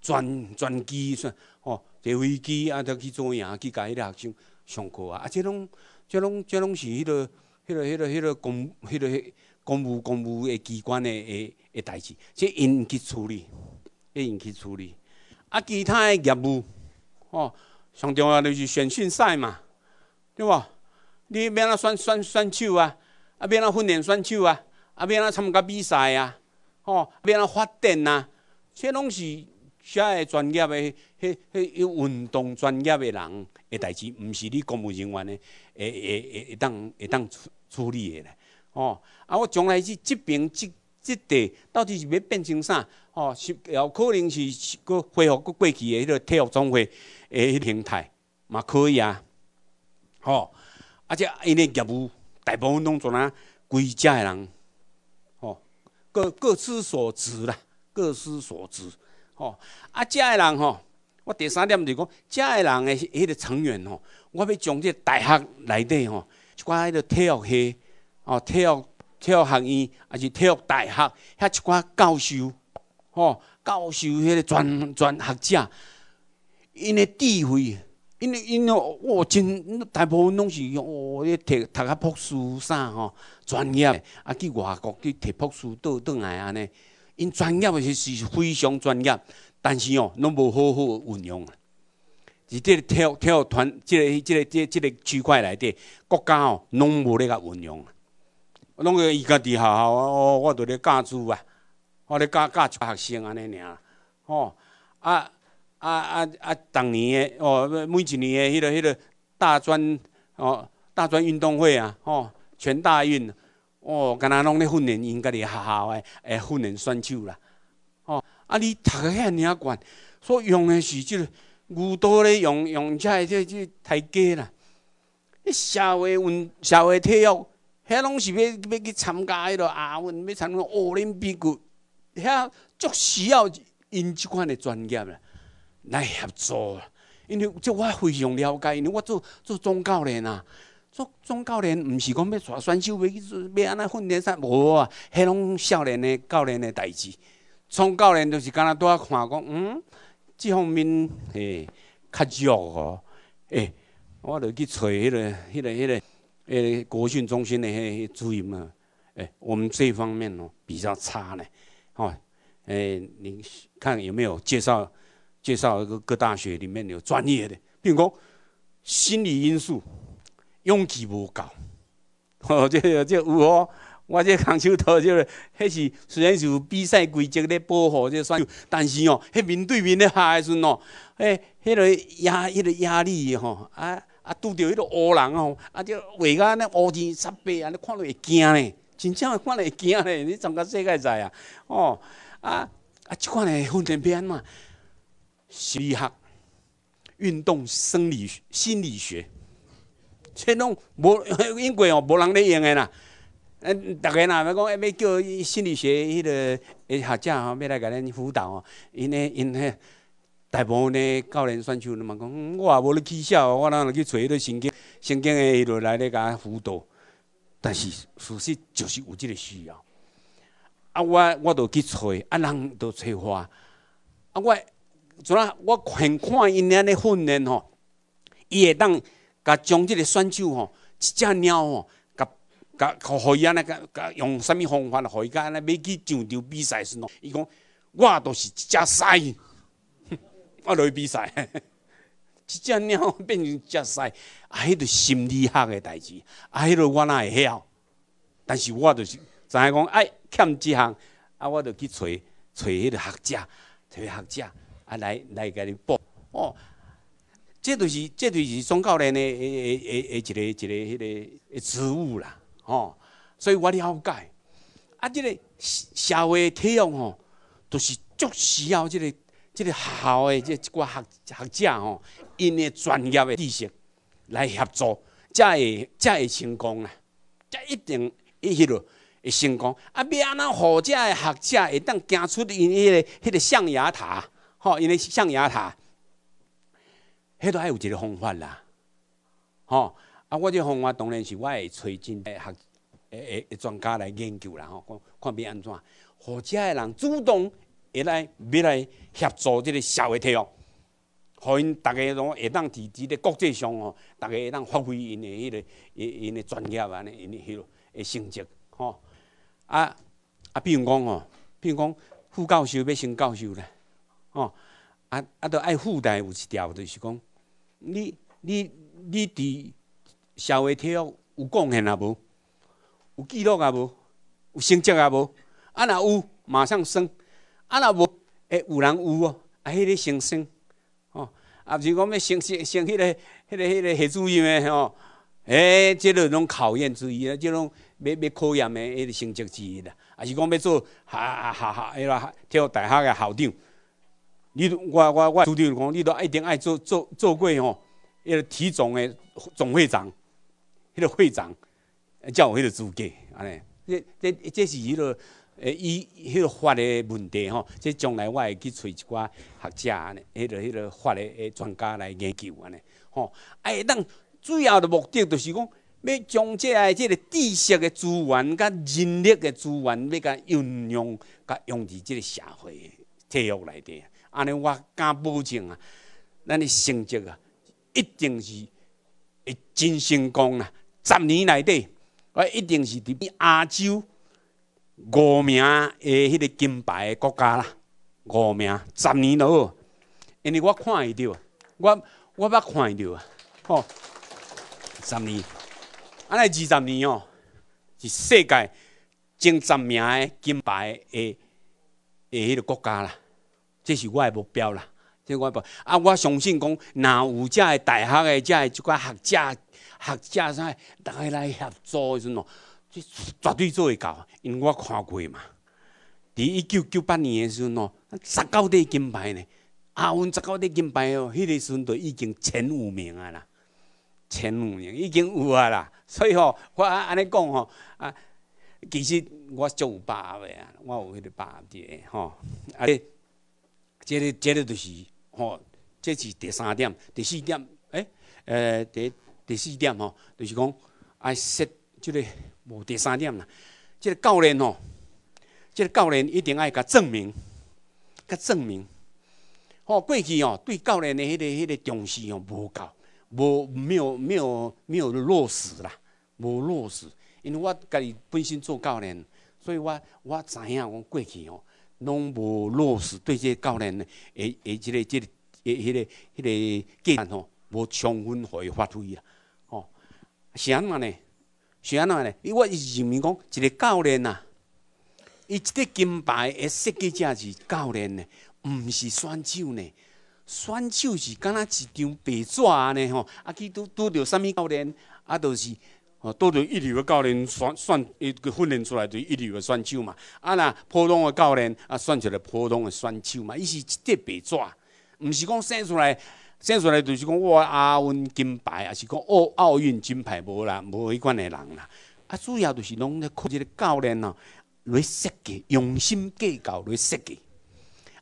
专专机算，吼，坐飞机啊，得去做赢，去甲伊个学生上课啊，啊即拢。即拢即拢是迄落迄落迄落迄落公迄落公务公务的机关的的的代志，即因去处理，因去处理。啊，其他的业务，吼，上重要就是选训赛嘛，对无？你变啊，选选选手啊，啊变啊，训练选手啊，啊变啊，参加比赛啊，吼，变啊，发展啊？即拢是遐个专业诶，迄迄迄运动专业的人诶代志，毋是你公务人员诶。会会会会当会当处处理的咧，哦，啊，我将来是这边这这地，到底是要变成啥？哦，有可能是搁恢复搁过去的迄个体育总会诶形态，嘛可以啊，吼，而且因的业务大部分拢做哪归家的人，吼，各各司所职啦，各司所职，吼，啊，家的人吼。我第三点就讲，遮个人的迄个成员吼，我要从这大学内底吼，一寡迄个体育系，哦，体育体育学院还是体育大学遐一寡教授，吼，教授迄个专专学者，因的智慧，因因哦，哇真，大部分拢是哦，个摕读啊博士啥吼，专业，啊去外国去读博士倒倒来安尼，因专业是是非常专业。但是哦，拢无好好运用啊！即个体育体育团，即个即个即即个区块内底，国家哦拢无咧甲运用啊！弄个家己学校，哦，我都咧教书啊，我咧教教出学生安尼尔，吼啊啊啊啊！逐年诶，哦，每一年诶，迄个迄个大专哦，大专运动会啊，吼全大运，哦，敢若拢咧训练，因家己学校诶，训练选手啦，吼。啊！你读遐尔仔悬，所用的是即、个牛刀咧用用起来即个台阶啦！迄社会运社会体育，遐拢是要要去参加迄落亚运，要参加奥林匹克，遐足需要因即款的专业来合作。因为即我非常了解，因为我做做总教练啊，做总教练毋是讲要抓选手，要去做，要安尼训练啥无啊？遐拢少年的教练的代志。从教练就是敢若拄我看讲，嗯，这方面嘿较弱哦，诶，我著去找迄个、迄个、迄个诶国训中心的迄个主任嘛，诶，我们这方面哦比较差呢，好，诶，你看有没有介绍介绍个各大学里面有专业的，比如讲心理因素，拥挤无够，哦，这这有哦。我这空手套即个迄是虽然是有比赛规则咧保护这选手，但是哦，迄面对面咧下时阵吼，迄迄、个压，迄个压力吼，啊啊，拄着迄个乌人哦，啊，这为个那乌人煞白，安尼看落会惊咧，真正会看落会惊咧，你怎个世界知啊？哦，啊啊，即款诶训练片嘛，医学、运动生理心理学，这拢无 因过哦，无人咧用诶啦。嗯，大概若要讲要要叫心理学迄个学者吼，要来甲咱辅导哦。因为因为大部分呢教练选手，了嘛，讲我也无咧起笑，我哪能去揣迄个神经神经的伊落来咧甲辅导？但是事实就是有即个需要。啊，我我都去揣，啊人都揣我。啊，我昨啊？我看看因安尼训练吼，伊会当甲将即个选手吼，一只猫吼。甲互学伊安尼甲个用啥物方法互伊？安尼要去上场比赛时喏。伊讲我都是一只狮，我来比赛。一只猫 变成只狮，啊，迄个心理学诶代志，啊，迄个我哪会晓？但是我就是，怎样讲？哎，欠一项，啊，我就去找找迄个学者，找学者，啊，来来给你报，哦，这就是这就是中教练的诶诶诶一个一个迄个职务啦。哦，所以我了解，啊，这个社会的培养哦，就是足需要这个这个学校的即一个学学者吼，因的专业的知识来协助，才会才会成功啊，才一定一迄落会成功。啊，要安那好者的学者会当行出因迄个迄个象牙塔，吼，因的象牙塔，迄个爱有一个方法啦，吼。啊！我即方法当然是我会找真诶学诶诶专家来研究啦吼，看看要安怎，互遮诶人主动会来要来协助即个社会体育，互因逐个拢会当伫及咧国际上吼，逐个会当发挥因诶迄个因因诶专业安尼因诶迄落诶成绩吼。啊啊，比如讲吼，比如讲副教授要升教授咧吼，啊啊，着爱附带有一条，就是讲你你你伫。社会体育有贡献啊无？有记录啊无？有成绩啊无？啊若有马上升，啊若无诶有人有哦。啊迄个升升，哦啊是讲要升升升迄个迄个迄个很主任诶，吼？诶，即个拢考验之一，即拢要要考验诶迄个成绩之一啦。啊是讲要做下下下下迄话体育大学诶校长，你我我我主定讲，你都一定爱做做做过吼，迄个体总诶总会长。迄个会长，有迄个资格安尼，这、这、这是迄个，诶，伊迄个法嘅问题吼，即将来我会去找一寡学者，安尼，迄个、迄个法嘅诶专家来研究安尼，吼，哎，咱主要的目的就是讲，要将这、个这个知识的资源，甲人力的资源，要甲运用，甲用伫这个社会体育内底，安尼，我敢保证啊，咱的成绩啊，一定是会真成功啊！十年内底，我一定是伫亚洲五名诶迄个金牌诶国家啦，五名。十年咯，因为我看会到，我我捌看会到啊。吼，十年，安尼二十年哦，是世界前十名诶金牌诶诶迄个国家啦，这是我诶目标啦。这我不，啊，我相信讲，若有遮诶大学诶遮诶即个学者。学者啥，大家来合作的时阵哦，绝对做会到，因为我看过嘛。伫一九九八年的时候哦，十九块金牌呢，阿运十九块金牌哦，迄个时阵就已经前五名啊啦，前五名已经有啊啦。所以吼，我安尼讲吼，啊，其实我足有把握的啊，我有迄个把握的吼，啊，即个即个就是吼，这是第三点，第四点，诶，呃，第第四点吼，就是讲，爱设即个无第三点啦，即个教练吼，即个教练一定爱甲证明，甲证明。哦，过去哦，对教练的迄个迄个重视吼无够，无没有没有没有落实啦，无落实。因为我家己本身做教练，所以我我知影讲过去哦，拢无落实对即个教练的诶诶，即个即个诶迄个迄个技能吼，无充分伊发挥啊。是安怎呢？是安怎呢？伊我伊认为讲一个教练啊，伊即个金牌诶设计者是教练呢，毋是选手呢。选手是敢若一张白纸安尼吼，啊，去拄拄着啥物教练啊？都是拄着一流的教练选选伊个训练出来就一流的选手嘛。啊，若普通嘅教练啊，选出来普通嘅选手嘛，伊是一块白纸，毋是讲生出来。先出来就是讲，我亚运金牌，也是讲奥奥运金牌无啦，无迄款诶人啦。啊，主要就是拢咧靠一个教练咯来设计，用心计较来设计。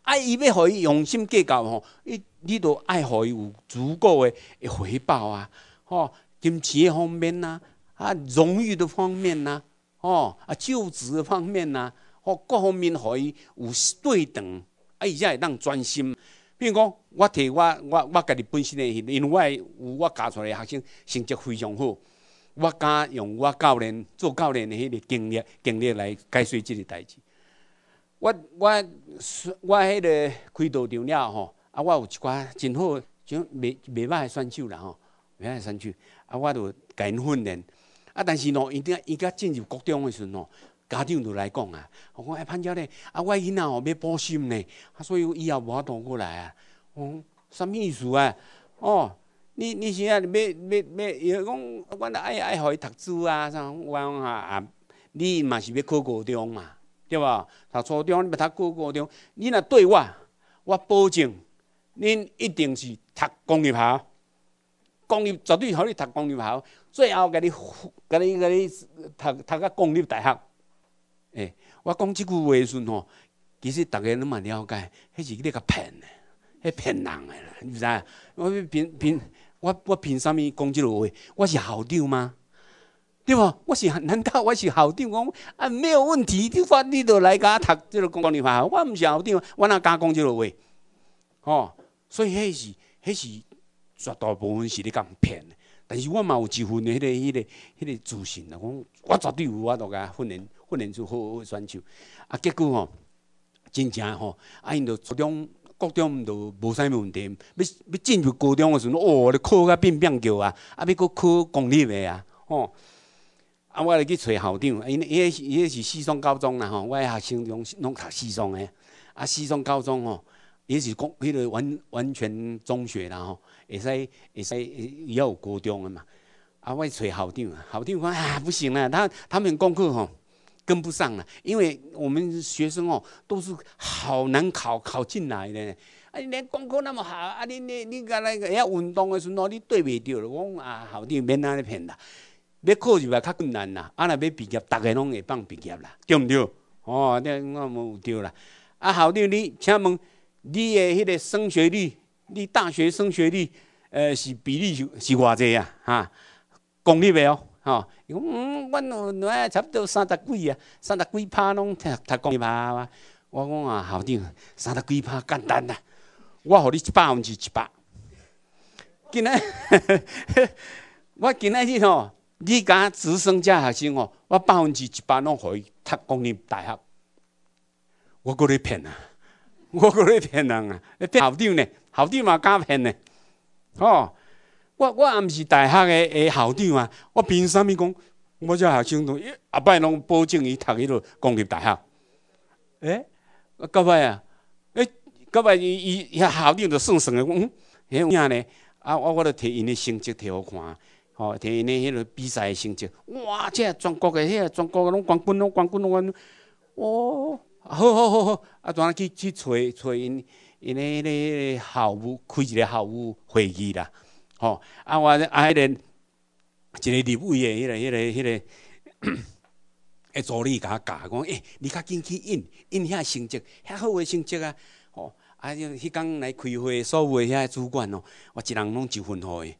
啊，伊要互伊用心计较吼，伊你都爱互伊有足够诶回报啊，吼，金钱方面呐，啊，荣誉的方面呐，哦，啊，就职方面呐，吼，各方面互伊有对等，啊，伊才会当专心。比如讲，我提我我我家己本身的，因为我有我教出来学生成绩非常好，我敢用我教练做教练的迄个经历经历来解说即个代志。我我我迄个开道场了吼，啊，我有一寡真好，像袂袂歹选手啦吼，袂歹选手，啊，我就甲因训练。啊，但是喏，伊等伊甲进入国中的时阵吼。家长就来讲啊，我讲哎潘教练，啊我囡仔哦要补习呢，啊所以以后法度过来啊，哦，什么意思啊？哦，你你现在要要要，伊讲我爱爱互伊读书啊，啥我讲啊，你嘛是要考高中嘛，对无？读初中，你读高高中，你若对我，我保证，恁一定是读公立校，公立绝对互你读公立校，最后甲你甲你甲你读读个公立大学。诶，我讲即句话时吼，其实逐个拢嘛了解，迄是咧个骗的，迄骗人的啦，毋知？影我凭凭我我凭啥物讲即路话？我是校长吗？对无？我是难道我是校长？讲啊，没有问题，就发你都来甲读即个公立学我毋是校长，我哪敢讲即路话，哦，所以迄是迄是绝大部分是你讲骗的，但是我嘛有一份的迄个迄个迄个自信啦，讲我绝对有，我度甲训练。训练出好个选手，啊，结果吼，真正吼，啊，因着初中、高中都无啥问题。要要进入高中的时阵，哦，你考甲变变叫啊，啊，你阁考公立的啊，哦，啊，我来去找校长，因因是因是西双高中啦，吼，我学生拢拢读西双的，啊，西双高中吼，伊是公迄个完完全中学啦，吼，会使会使也有高中的嘛，啊，我找校长，校长讲啊，不行啊，他他们功课吼。跟不上了，因为我们学生哦，都是好难考考进来的。啊，你连功课那么好啊，你你你个那个要运动的时，候，你对袂着了？我讲啊，好长免安尼骗啦。要考入来较困难啦。啊，若要毕业，逐个拢会放毕业啦，对毋对？哦，那我有对啦。啊，校长，你，请问你的迄个升学率，你大学升学率，呃，是比例是是偌济啊？哈，公立袂哦？哦，伊讲嗯，我喏，差不多三十几啊，三十几趴拢踢踢光一趴啊。我讲啊，校长，三十几趴简单啊，我互你百分之一百。今日，我今仔日吼，你讲直升遮学生哦，我百分之一百拢互伊踢光你大学。我搁你骗啊！我搁你骗人啊！你校长呢，校长嘛，敢骗呢？哦。我我也毋是大学诶诶校长啊，我凭啥物讲，我只学生同，阿摆拢保证伊读迄落公立大学。诶，到尾啊，诶，到尾伊伊遐校长就算算诶，讲，迄有影咧，啊我我咧提因诶成绩摕好看，吼，提因诶迄落比赛诶成绩，哇，即个全国诶，个全国拢冠军拢冠军拢，哇，好好好好，啊，转去去找找因因诶校务开一个校务会议啦。哦，啊，我啊，迄个一个立委的迄个、迄个、迄个，诶，助理甲我教，讲，诶，你较紧去印印遐成绩，遐好诶成绩啊，哦，啊，迄工来开会，所有遐主管哦，我一人拢一份好嘅，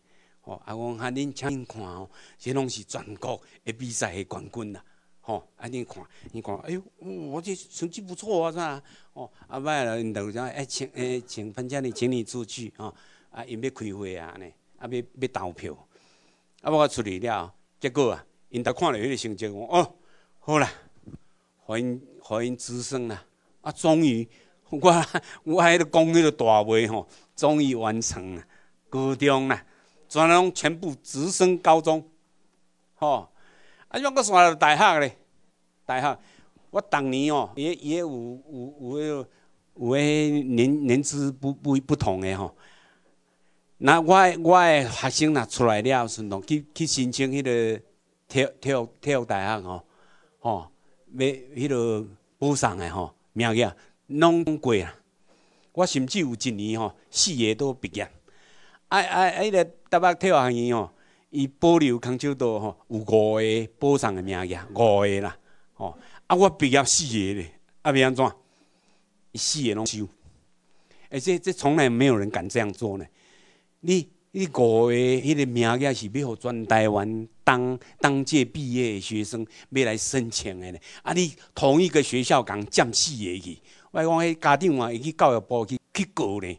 哦，啊，我喊恁请恁看哦，这拢是全国诶比赛诶冠军啦，哦，啊，恁看，你看，哎呦，我这成绩不错啊，咋，哦，啊，拜了，领导，讲，啊，请诶，请潘经理，请你出去啊，啊，因要开会啊安尼。啊，要要投票，啊，我处理了，结果啊，因都看了迄个成绩，我哦，好啦，了，让让直升啦，啊，终于我 我迄个讲迄个大话吼，终于完成了高中啦，全拢全部直升高中，吼，啊，用到山大大学咧，大学，我逐年哦，也也有有有迄有迄年年资不不不同的吼。那我我的学生若出来了，顺道去去申请迄个体体育体育大学吼，吼，要迄个保送的吼，名额拢过啦。我甚至有一年吼，四个都毕业。啊啊啊！迄个台北体育学院吼，伊保留康州多吼，有五个保送的名额，五个啦。吼啊！我毕业四个咧，啊要安怎？四个拢收。而且这从来没有人敢这样做呢。你你五个迄个名额是要互全台湾当当届毕业的学生要来申请的，啊！你同一个学校共占四个去，我讲迄家长啊，去教育部去去告呢，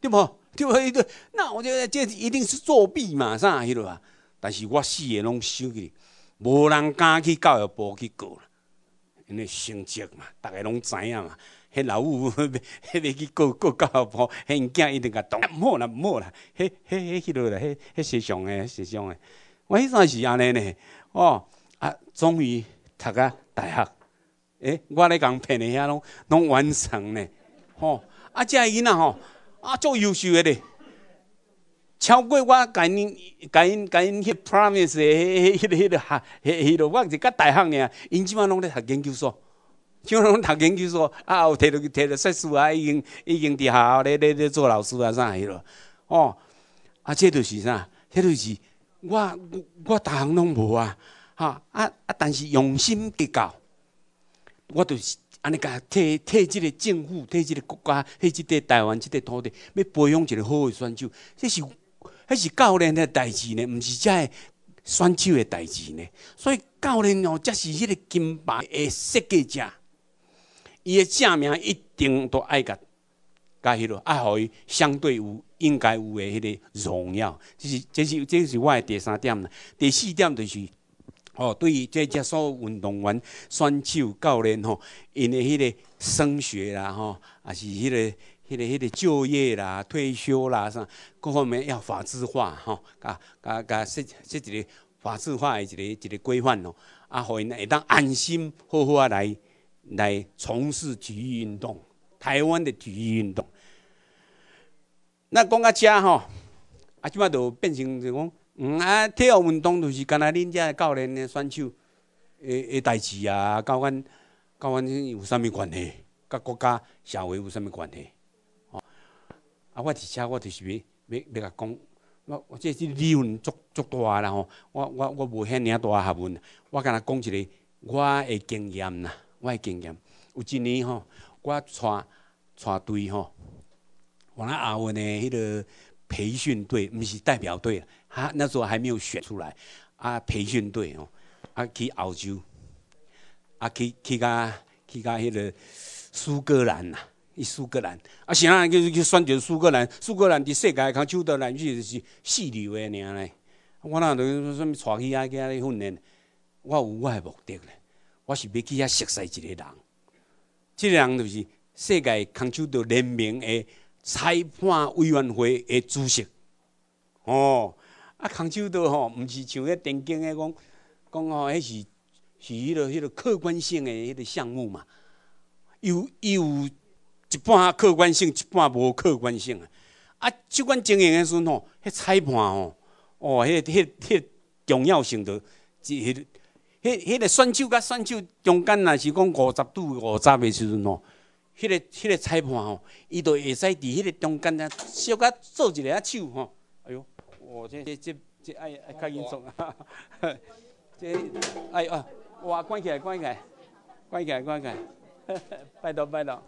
对无？对无？迄个，那我觉得这一定是作弊嘛，啥迄落啊？但是我四个拢收去，无人敢去教育部去告啦，因为成绩嘛，逐个拢知影嘛。迄老母，迄个去各各教，好，迄人惊伊两个动，莫啦莫啦，迄迄迄迄落啦，迄迄时尚的时尚诶。我迄阵是安尼呢，哦，啊，终于读啊大学，哎，我咧共骗诶遐拢拢完成呢，哦，啊，遮个囡仔吼，啊，做优秀个咧，超过我个因个因个因个 promise，迄迄迄个学迄迄个我是个大学尔，因即满拢咧读研究所。就拢读研就说：“啊，有摕到摕到硕士啊，已经已经伫好咧咧咧做老师啊，啥迄咯？哦，啊，这就是啥？迄就是我我逐项拢无啊，哈啊啊！但是用心去教，我就是安尼甲替替即个政府，替即个国家，替即块台湾，即块土地，要培养一个好诶选手，这是迄是教练诶代志呢，毋是诶选手诶代志呢。所以教练哦，则是迄个金牌诶设计者。”伊个正名一定都爱甲甲迄落啊，互伊相对有应该有诶迄个荣耀，这是这是这是我诶第三点，第四点就是，哦，对于这所收运动员、选手、教练吼，因诶迄个升学啦吼，啊是迄个迄个迄个就业啦、退休啦啥，各方面要法制化吼，甲甲甲设设一个法制化一个一个规范吼，啊，互因会当安心好好啊来。来从事体育运动，台湾的体育运动。那讲到加吼，啊，即马就变成就讲，嗯啊，体育运动就是干那恁遮教练、的选手，的的代志啊，交关交关有啥物关系？甲国家、社会有啥物关系？哦，啊，我伫车我就是要要要甲讲，我我这是理论足足大啦吼，我我我无遐尔大学问，我甲阿讲一个我的经验啦。我经验，有一年吼，我带带队吼，我那阿文的迄个培训队，毋是代表队，他那时候还没有选出来，啊，培训队吼，啊去澳洲，啊去去甲去甲迄个苏格兰呐，伊苏格兰，啊啥人就去选择苏格兰，苏格兰伫世界杯，看手的人就是是流腻的咧。我那都什物带去阿家咧训练，我有我的目的咧。我是去遐熟悉一个人，这个人就是世界康丘道联盟的裁判委员会的主席。哦，啊，康丘道吼，毋是像迄电竞诶讲，讲吼迄是是迄落迄落客观性诶迄个项目嘛，有有一半客观性，一半无客观性啊。啊，即款经营诶时阵吼，迄裁判吼，哦，迄迄迄重要性都迄。迄、迄个选手甲选手中间若是讲五十度、五十的时阵哦，迄个、迄个裁判哦，伊都会使伫迄个中间呐，小甲做一下手吼。哎哟，哇，这、这、这爱爱较轻松啊！这哎呀，哇，关起来，关起来，关起来，关起来，拜托，拜托。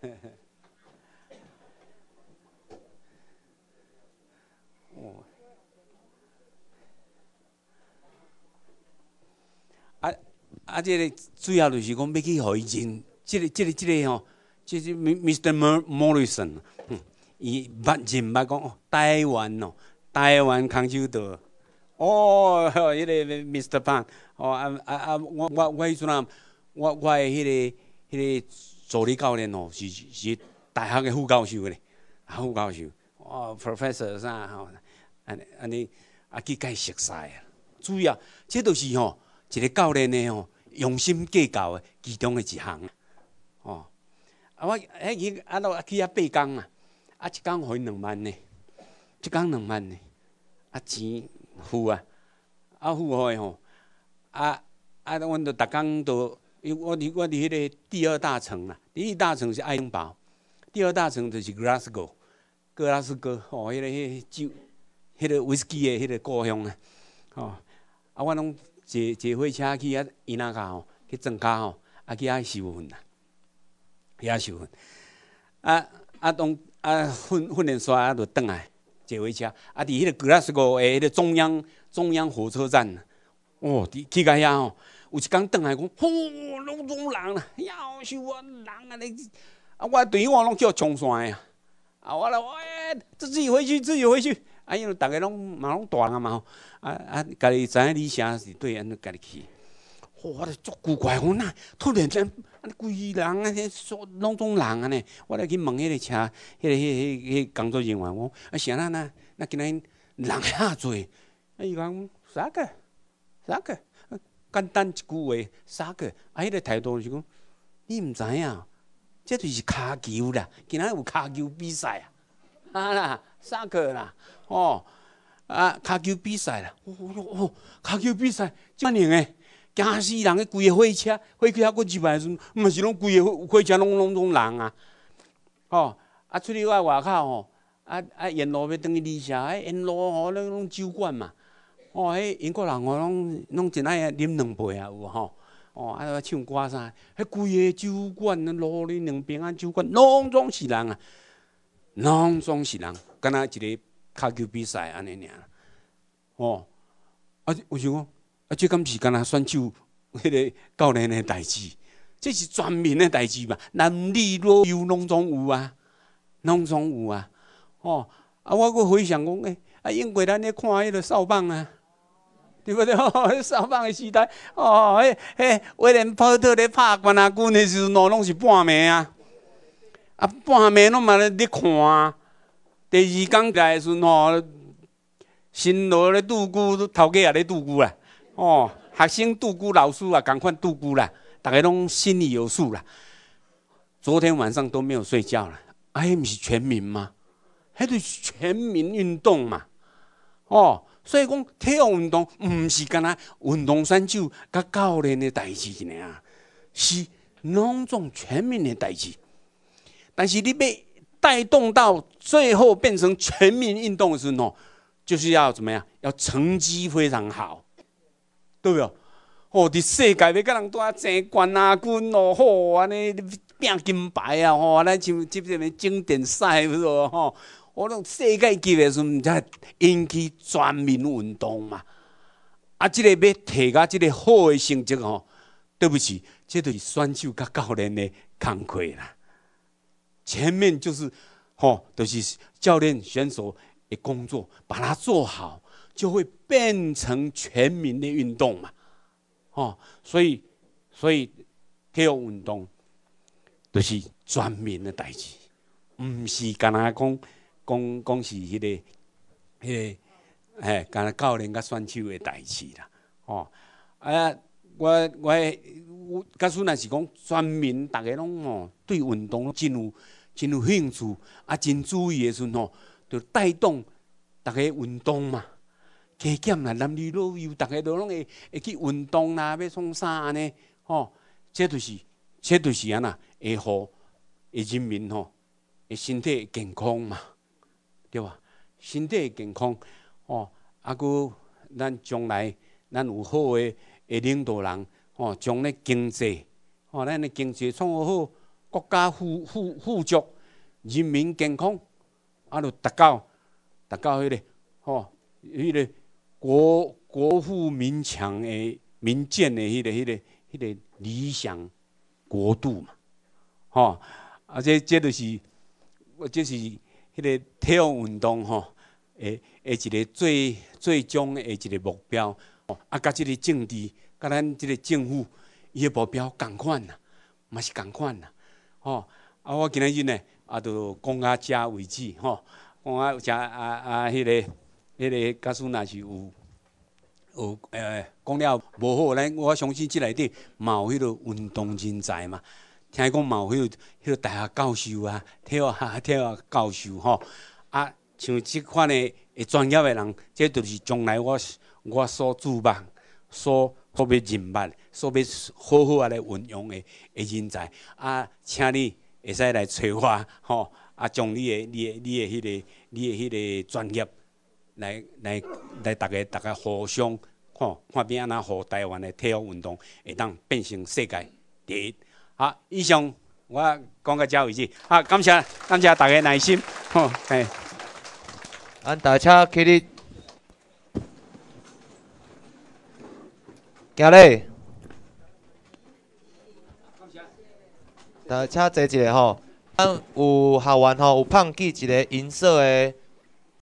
啊！这个主要就是讲要去伊认这个、这个、这个吼，这是 Mr. Morrison，伊捌认捌讲台湾哦，台湾康丘岛，哦，迄 个 Mr. Pan，哦，啊啊啊！我我我迄阵啊，我我的那个那个助理教练哦，是是大学诶副教授咧，啊，副教授，哦，Professor 啥，吼，安尼安尼，啊，甲伊熟晒啊。主要，这都是吼一个教练诶吼。用心计较的其中的一行，哦，啊我迄日啊老去啊八工啊，啊一工还两万呢，一工两万呢，啊钱付啊，啊付好诶吼，啊啊阮都逐工都，我我我伫迄个第二大城啊，第一大城是爱丁堡，第二大城就是格拉斯哥，格拉斯哥哦，迄个迄个酒，迄个威士忌诶，迄个故乡啊，哦，啊我拢。坐坐火车去啊，伊那克吼，去增加吼，啊去遐兴奋啦，遐兴奋。啊啊当啊混混练煞啊就倒来坐火车啊伫迄个格拉斯哥诶，中央中央火车站哦，去甲遐吼，有一工倒来讲呼拢拢人啦，夭是啊，人啊，尼，啊我队员我拢叫冲山诶啊，啊我来我诶，自自己回去自己回去。啊，因为逐个拢嘛拢大人嘛吼！啊啊，家己知理想是对，安尼家己去。我勒足古怪，我那突然间规人安尼所拢种人安尼，我著去问迄个车，迄个、迄个、迄个工作人员，我啊，啥啦呐，那今日人遐侪，啊，伊讲啥个？啥个？简单一句话，啥个？啊，迄个态度是讲，你毋知影。这就是骹球啦，今仔有骹球比赛啊！啊啦，啥个啦？哦，啊，骹球比赛啦！骹球比赛，蛮样诶！惊死人诶，规个火车，火车过几百种，毋是拢规个火车拢拢拢人啊！哦，啊，出去外外口吼，啊啊，沿路要等去立下，沿路吼，拢拢酒馆嘛。哦，迄英国人吼，拢拢真爱啉两杯啊，有吼。哦，啊，唱歌啥，迄规个酒馆，路里两边啊酒馆，拢总是人啊，拢总是人，敢若一个。卡球比赛安尼尔，哦，啊，我想讲，啊，这敢是干若选手迄个教练的代志，这是全民的代志吧？男女老幼拢总有啊，拢总有啊，哦，啊，我阁回想讲，诶，啊，因为咱咧看迄个扫棒啊，对不对？哦，扫棒的时代，哦，迄威廉波特咧拍关阿古，的时阵，拢是半暝啊，啊，半暝拢嘛咧看。第二讲起的时阵哦，新罗咧度孤，头家也咧度孤啦，哦，学生度孤，老师也赶快度孤啦，大家拢心里有数啦。昨天晚上都没有睡觉了，哎，不是全民吗？还是全民运动嘛？哦，所以讲体育运动毋是干呐，运动选手甲教练的代志呢，是囊种全民的代志。但是你要带动到最后变成全民运动的时候，就是要怎么样？要成绩非常好，对不对？哦，伫世界要甲人多争冠啊，军哦，吼，安尼拼金牌啊，吼，尼像即这的经典赛不错吼？我讲世界级的时阵才引起全民运动嘛。啊，即个要提高即个好的成绩哦。对不起，这都是选手甲教练的功课啦。前面就是，吼，都是教练、选手的工作把它做好，就会变成全民的运动嘛，吼，所以，所以体育运动，都是全民的代志，毋是干那讲，讲讲是迄个，迄、个，哎，干那教练甲选手的代志啦，哦，啊，我我，我假使那是讲全民，大家拢吼对运动进真有。真有兴趣，啊，真注意的时阵吼，就带动大家运动嘛。体检啦，男女老幼，大家都拢会会去运动啦，要创啥安尼吼，这就是，这就是安尼，会好，会人民吼，会身体健康嘛，对吧？身体健康，哦，啊，哥，咱将来咱有好的，诶领导人，哦，将咧经济，哦，咱的经济创好。国家富富富足，人民健康，啊，就达到达到迄个吼，迄个国国富民强诶，民建诶，迄个迄个迄个理想国度嘛，吼！啊，且这就是我，这是迄个体育运动吼，诶，一个最最终诶一个目标，啊，甲这个政治甲咱这个政府伊个目标共款呐，嘛是共款呐。哦，啊，我今日呢，啊，都讲到遮为止，吼，讲到遮啊啊，迄个，迄个，教师若是有，有，诶，讲了无好咱我相信即内底，嘛有迄个运动人才嘛，听讲有迄个，迄个大学教授啊，体育，啊，体育教授，吼，啊，像即款的，诶，专业的人，这都是将来我，我所注目所。特别人脉，特别好好来运用的的人才，啊，请你会使来找我，吼，啊，将你的、你的、你的迄个、你的迄个专业来、来、来，逐个逐个互相看，看变啊哪互台湾的体育运动会当变成世界第一。好，以上我讲到这为止。好，感谢、感谢大家耐心。好，哎，俺大家可以。行嘞。大家坐一下吼，咱有学员吼，有捧起一个银色的。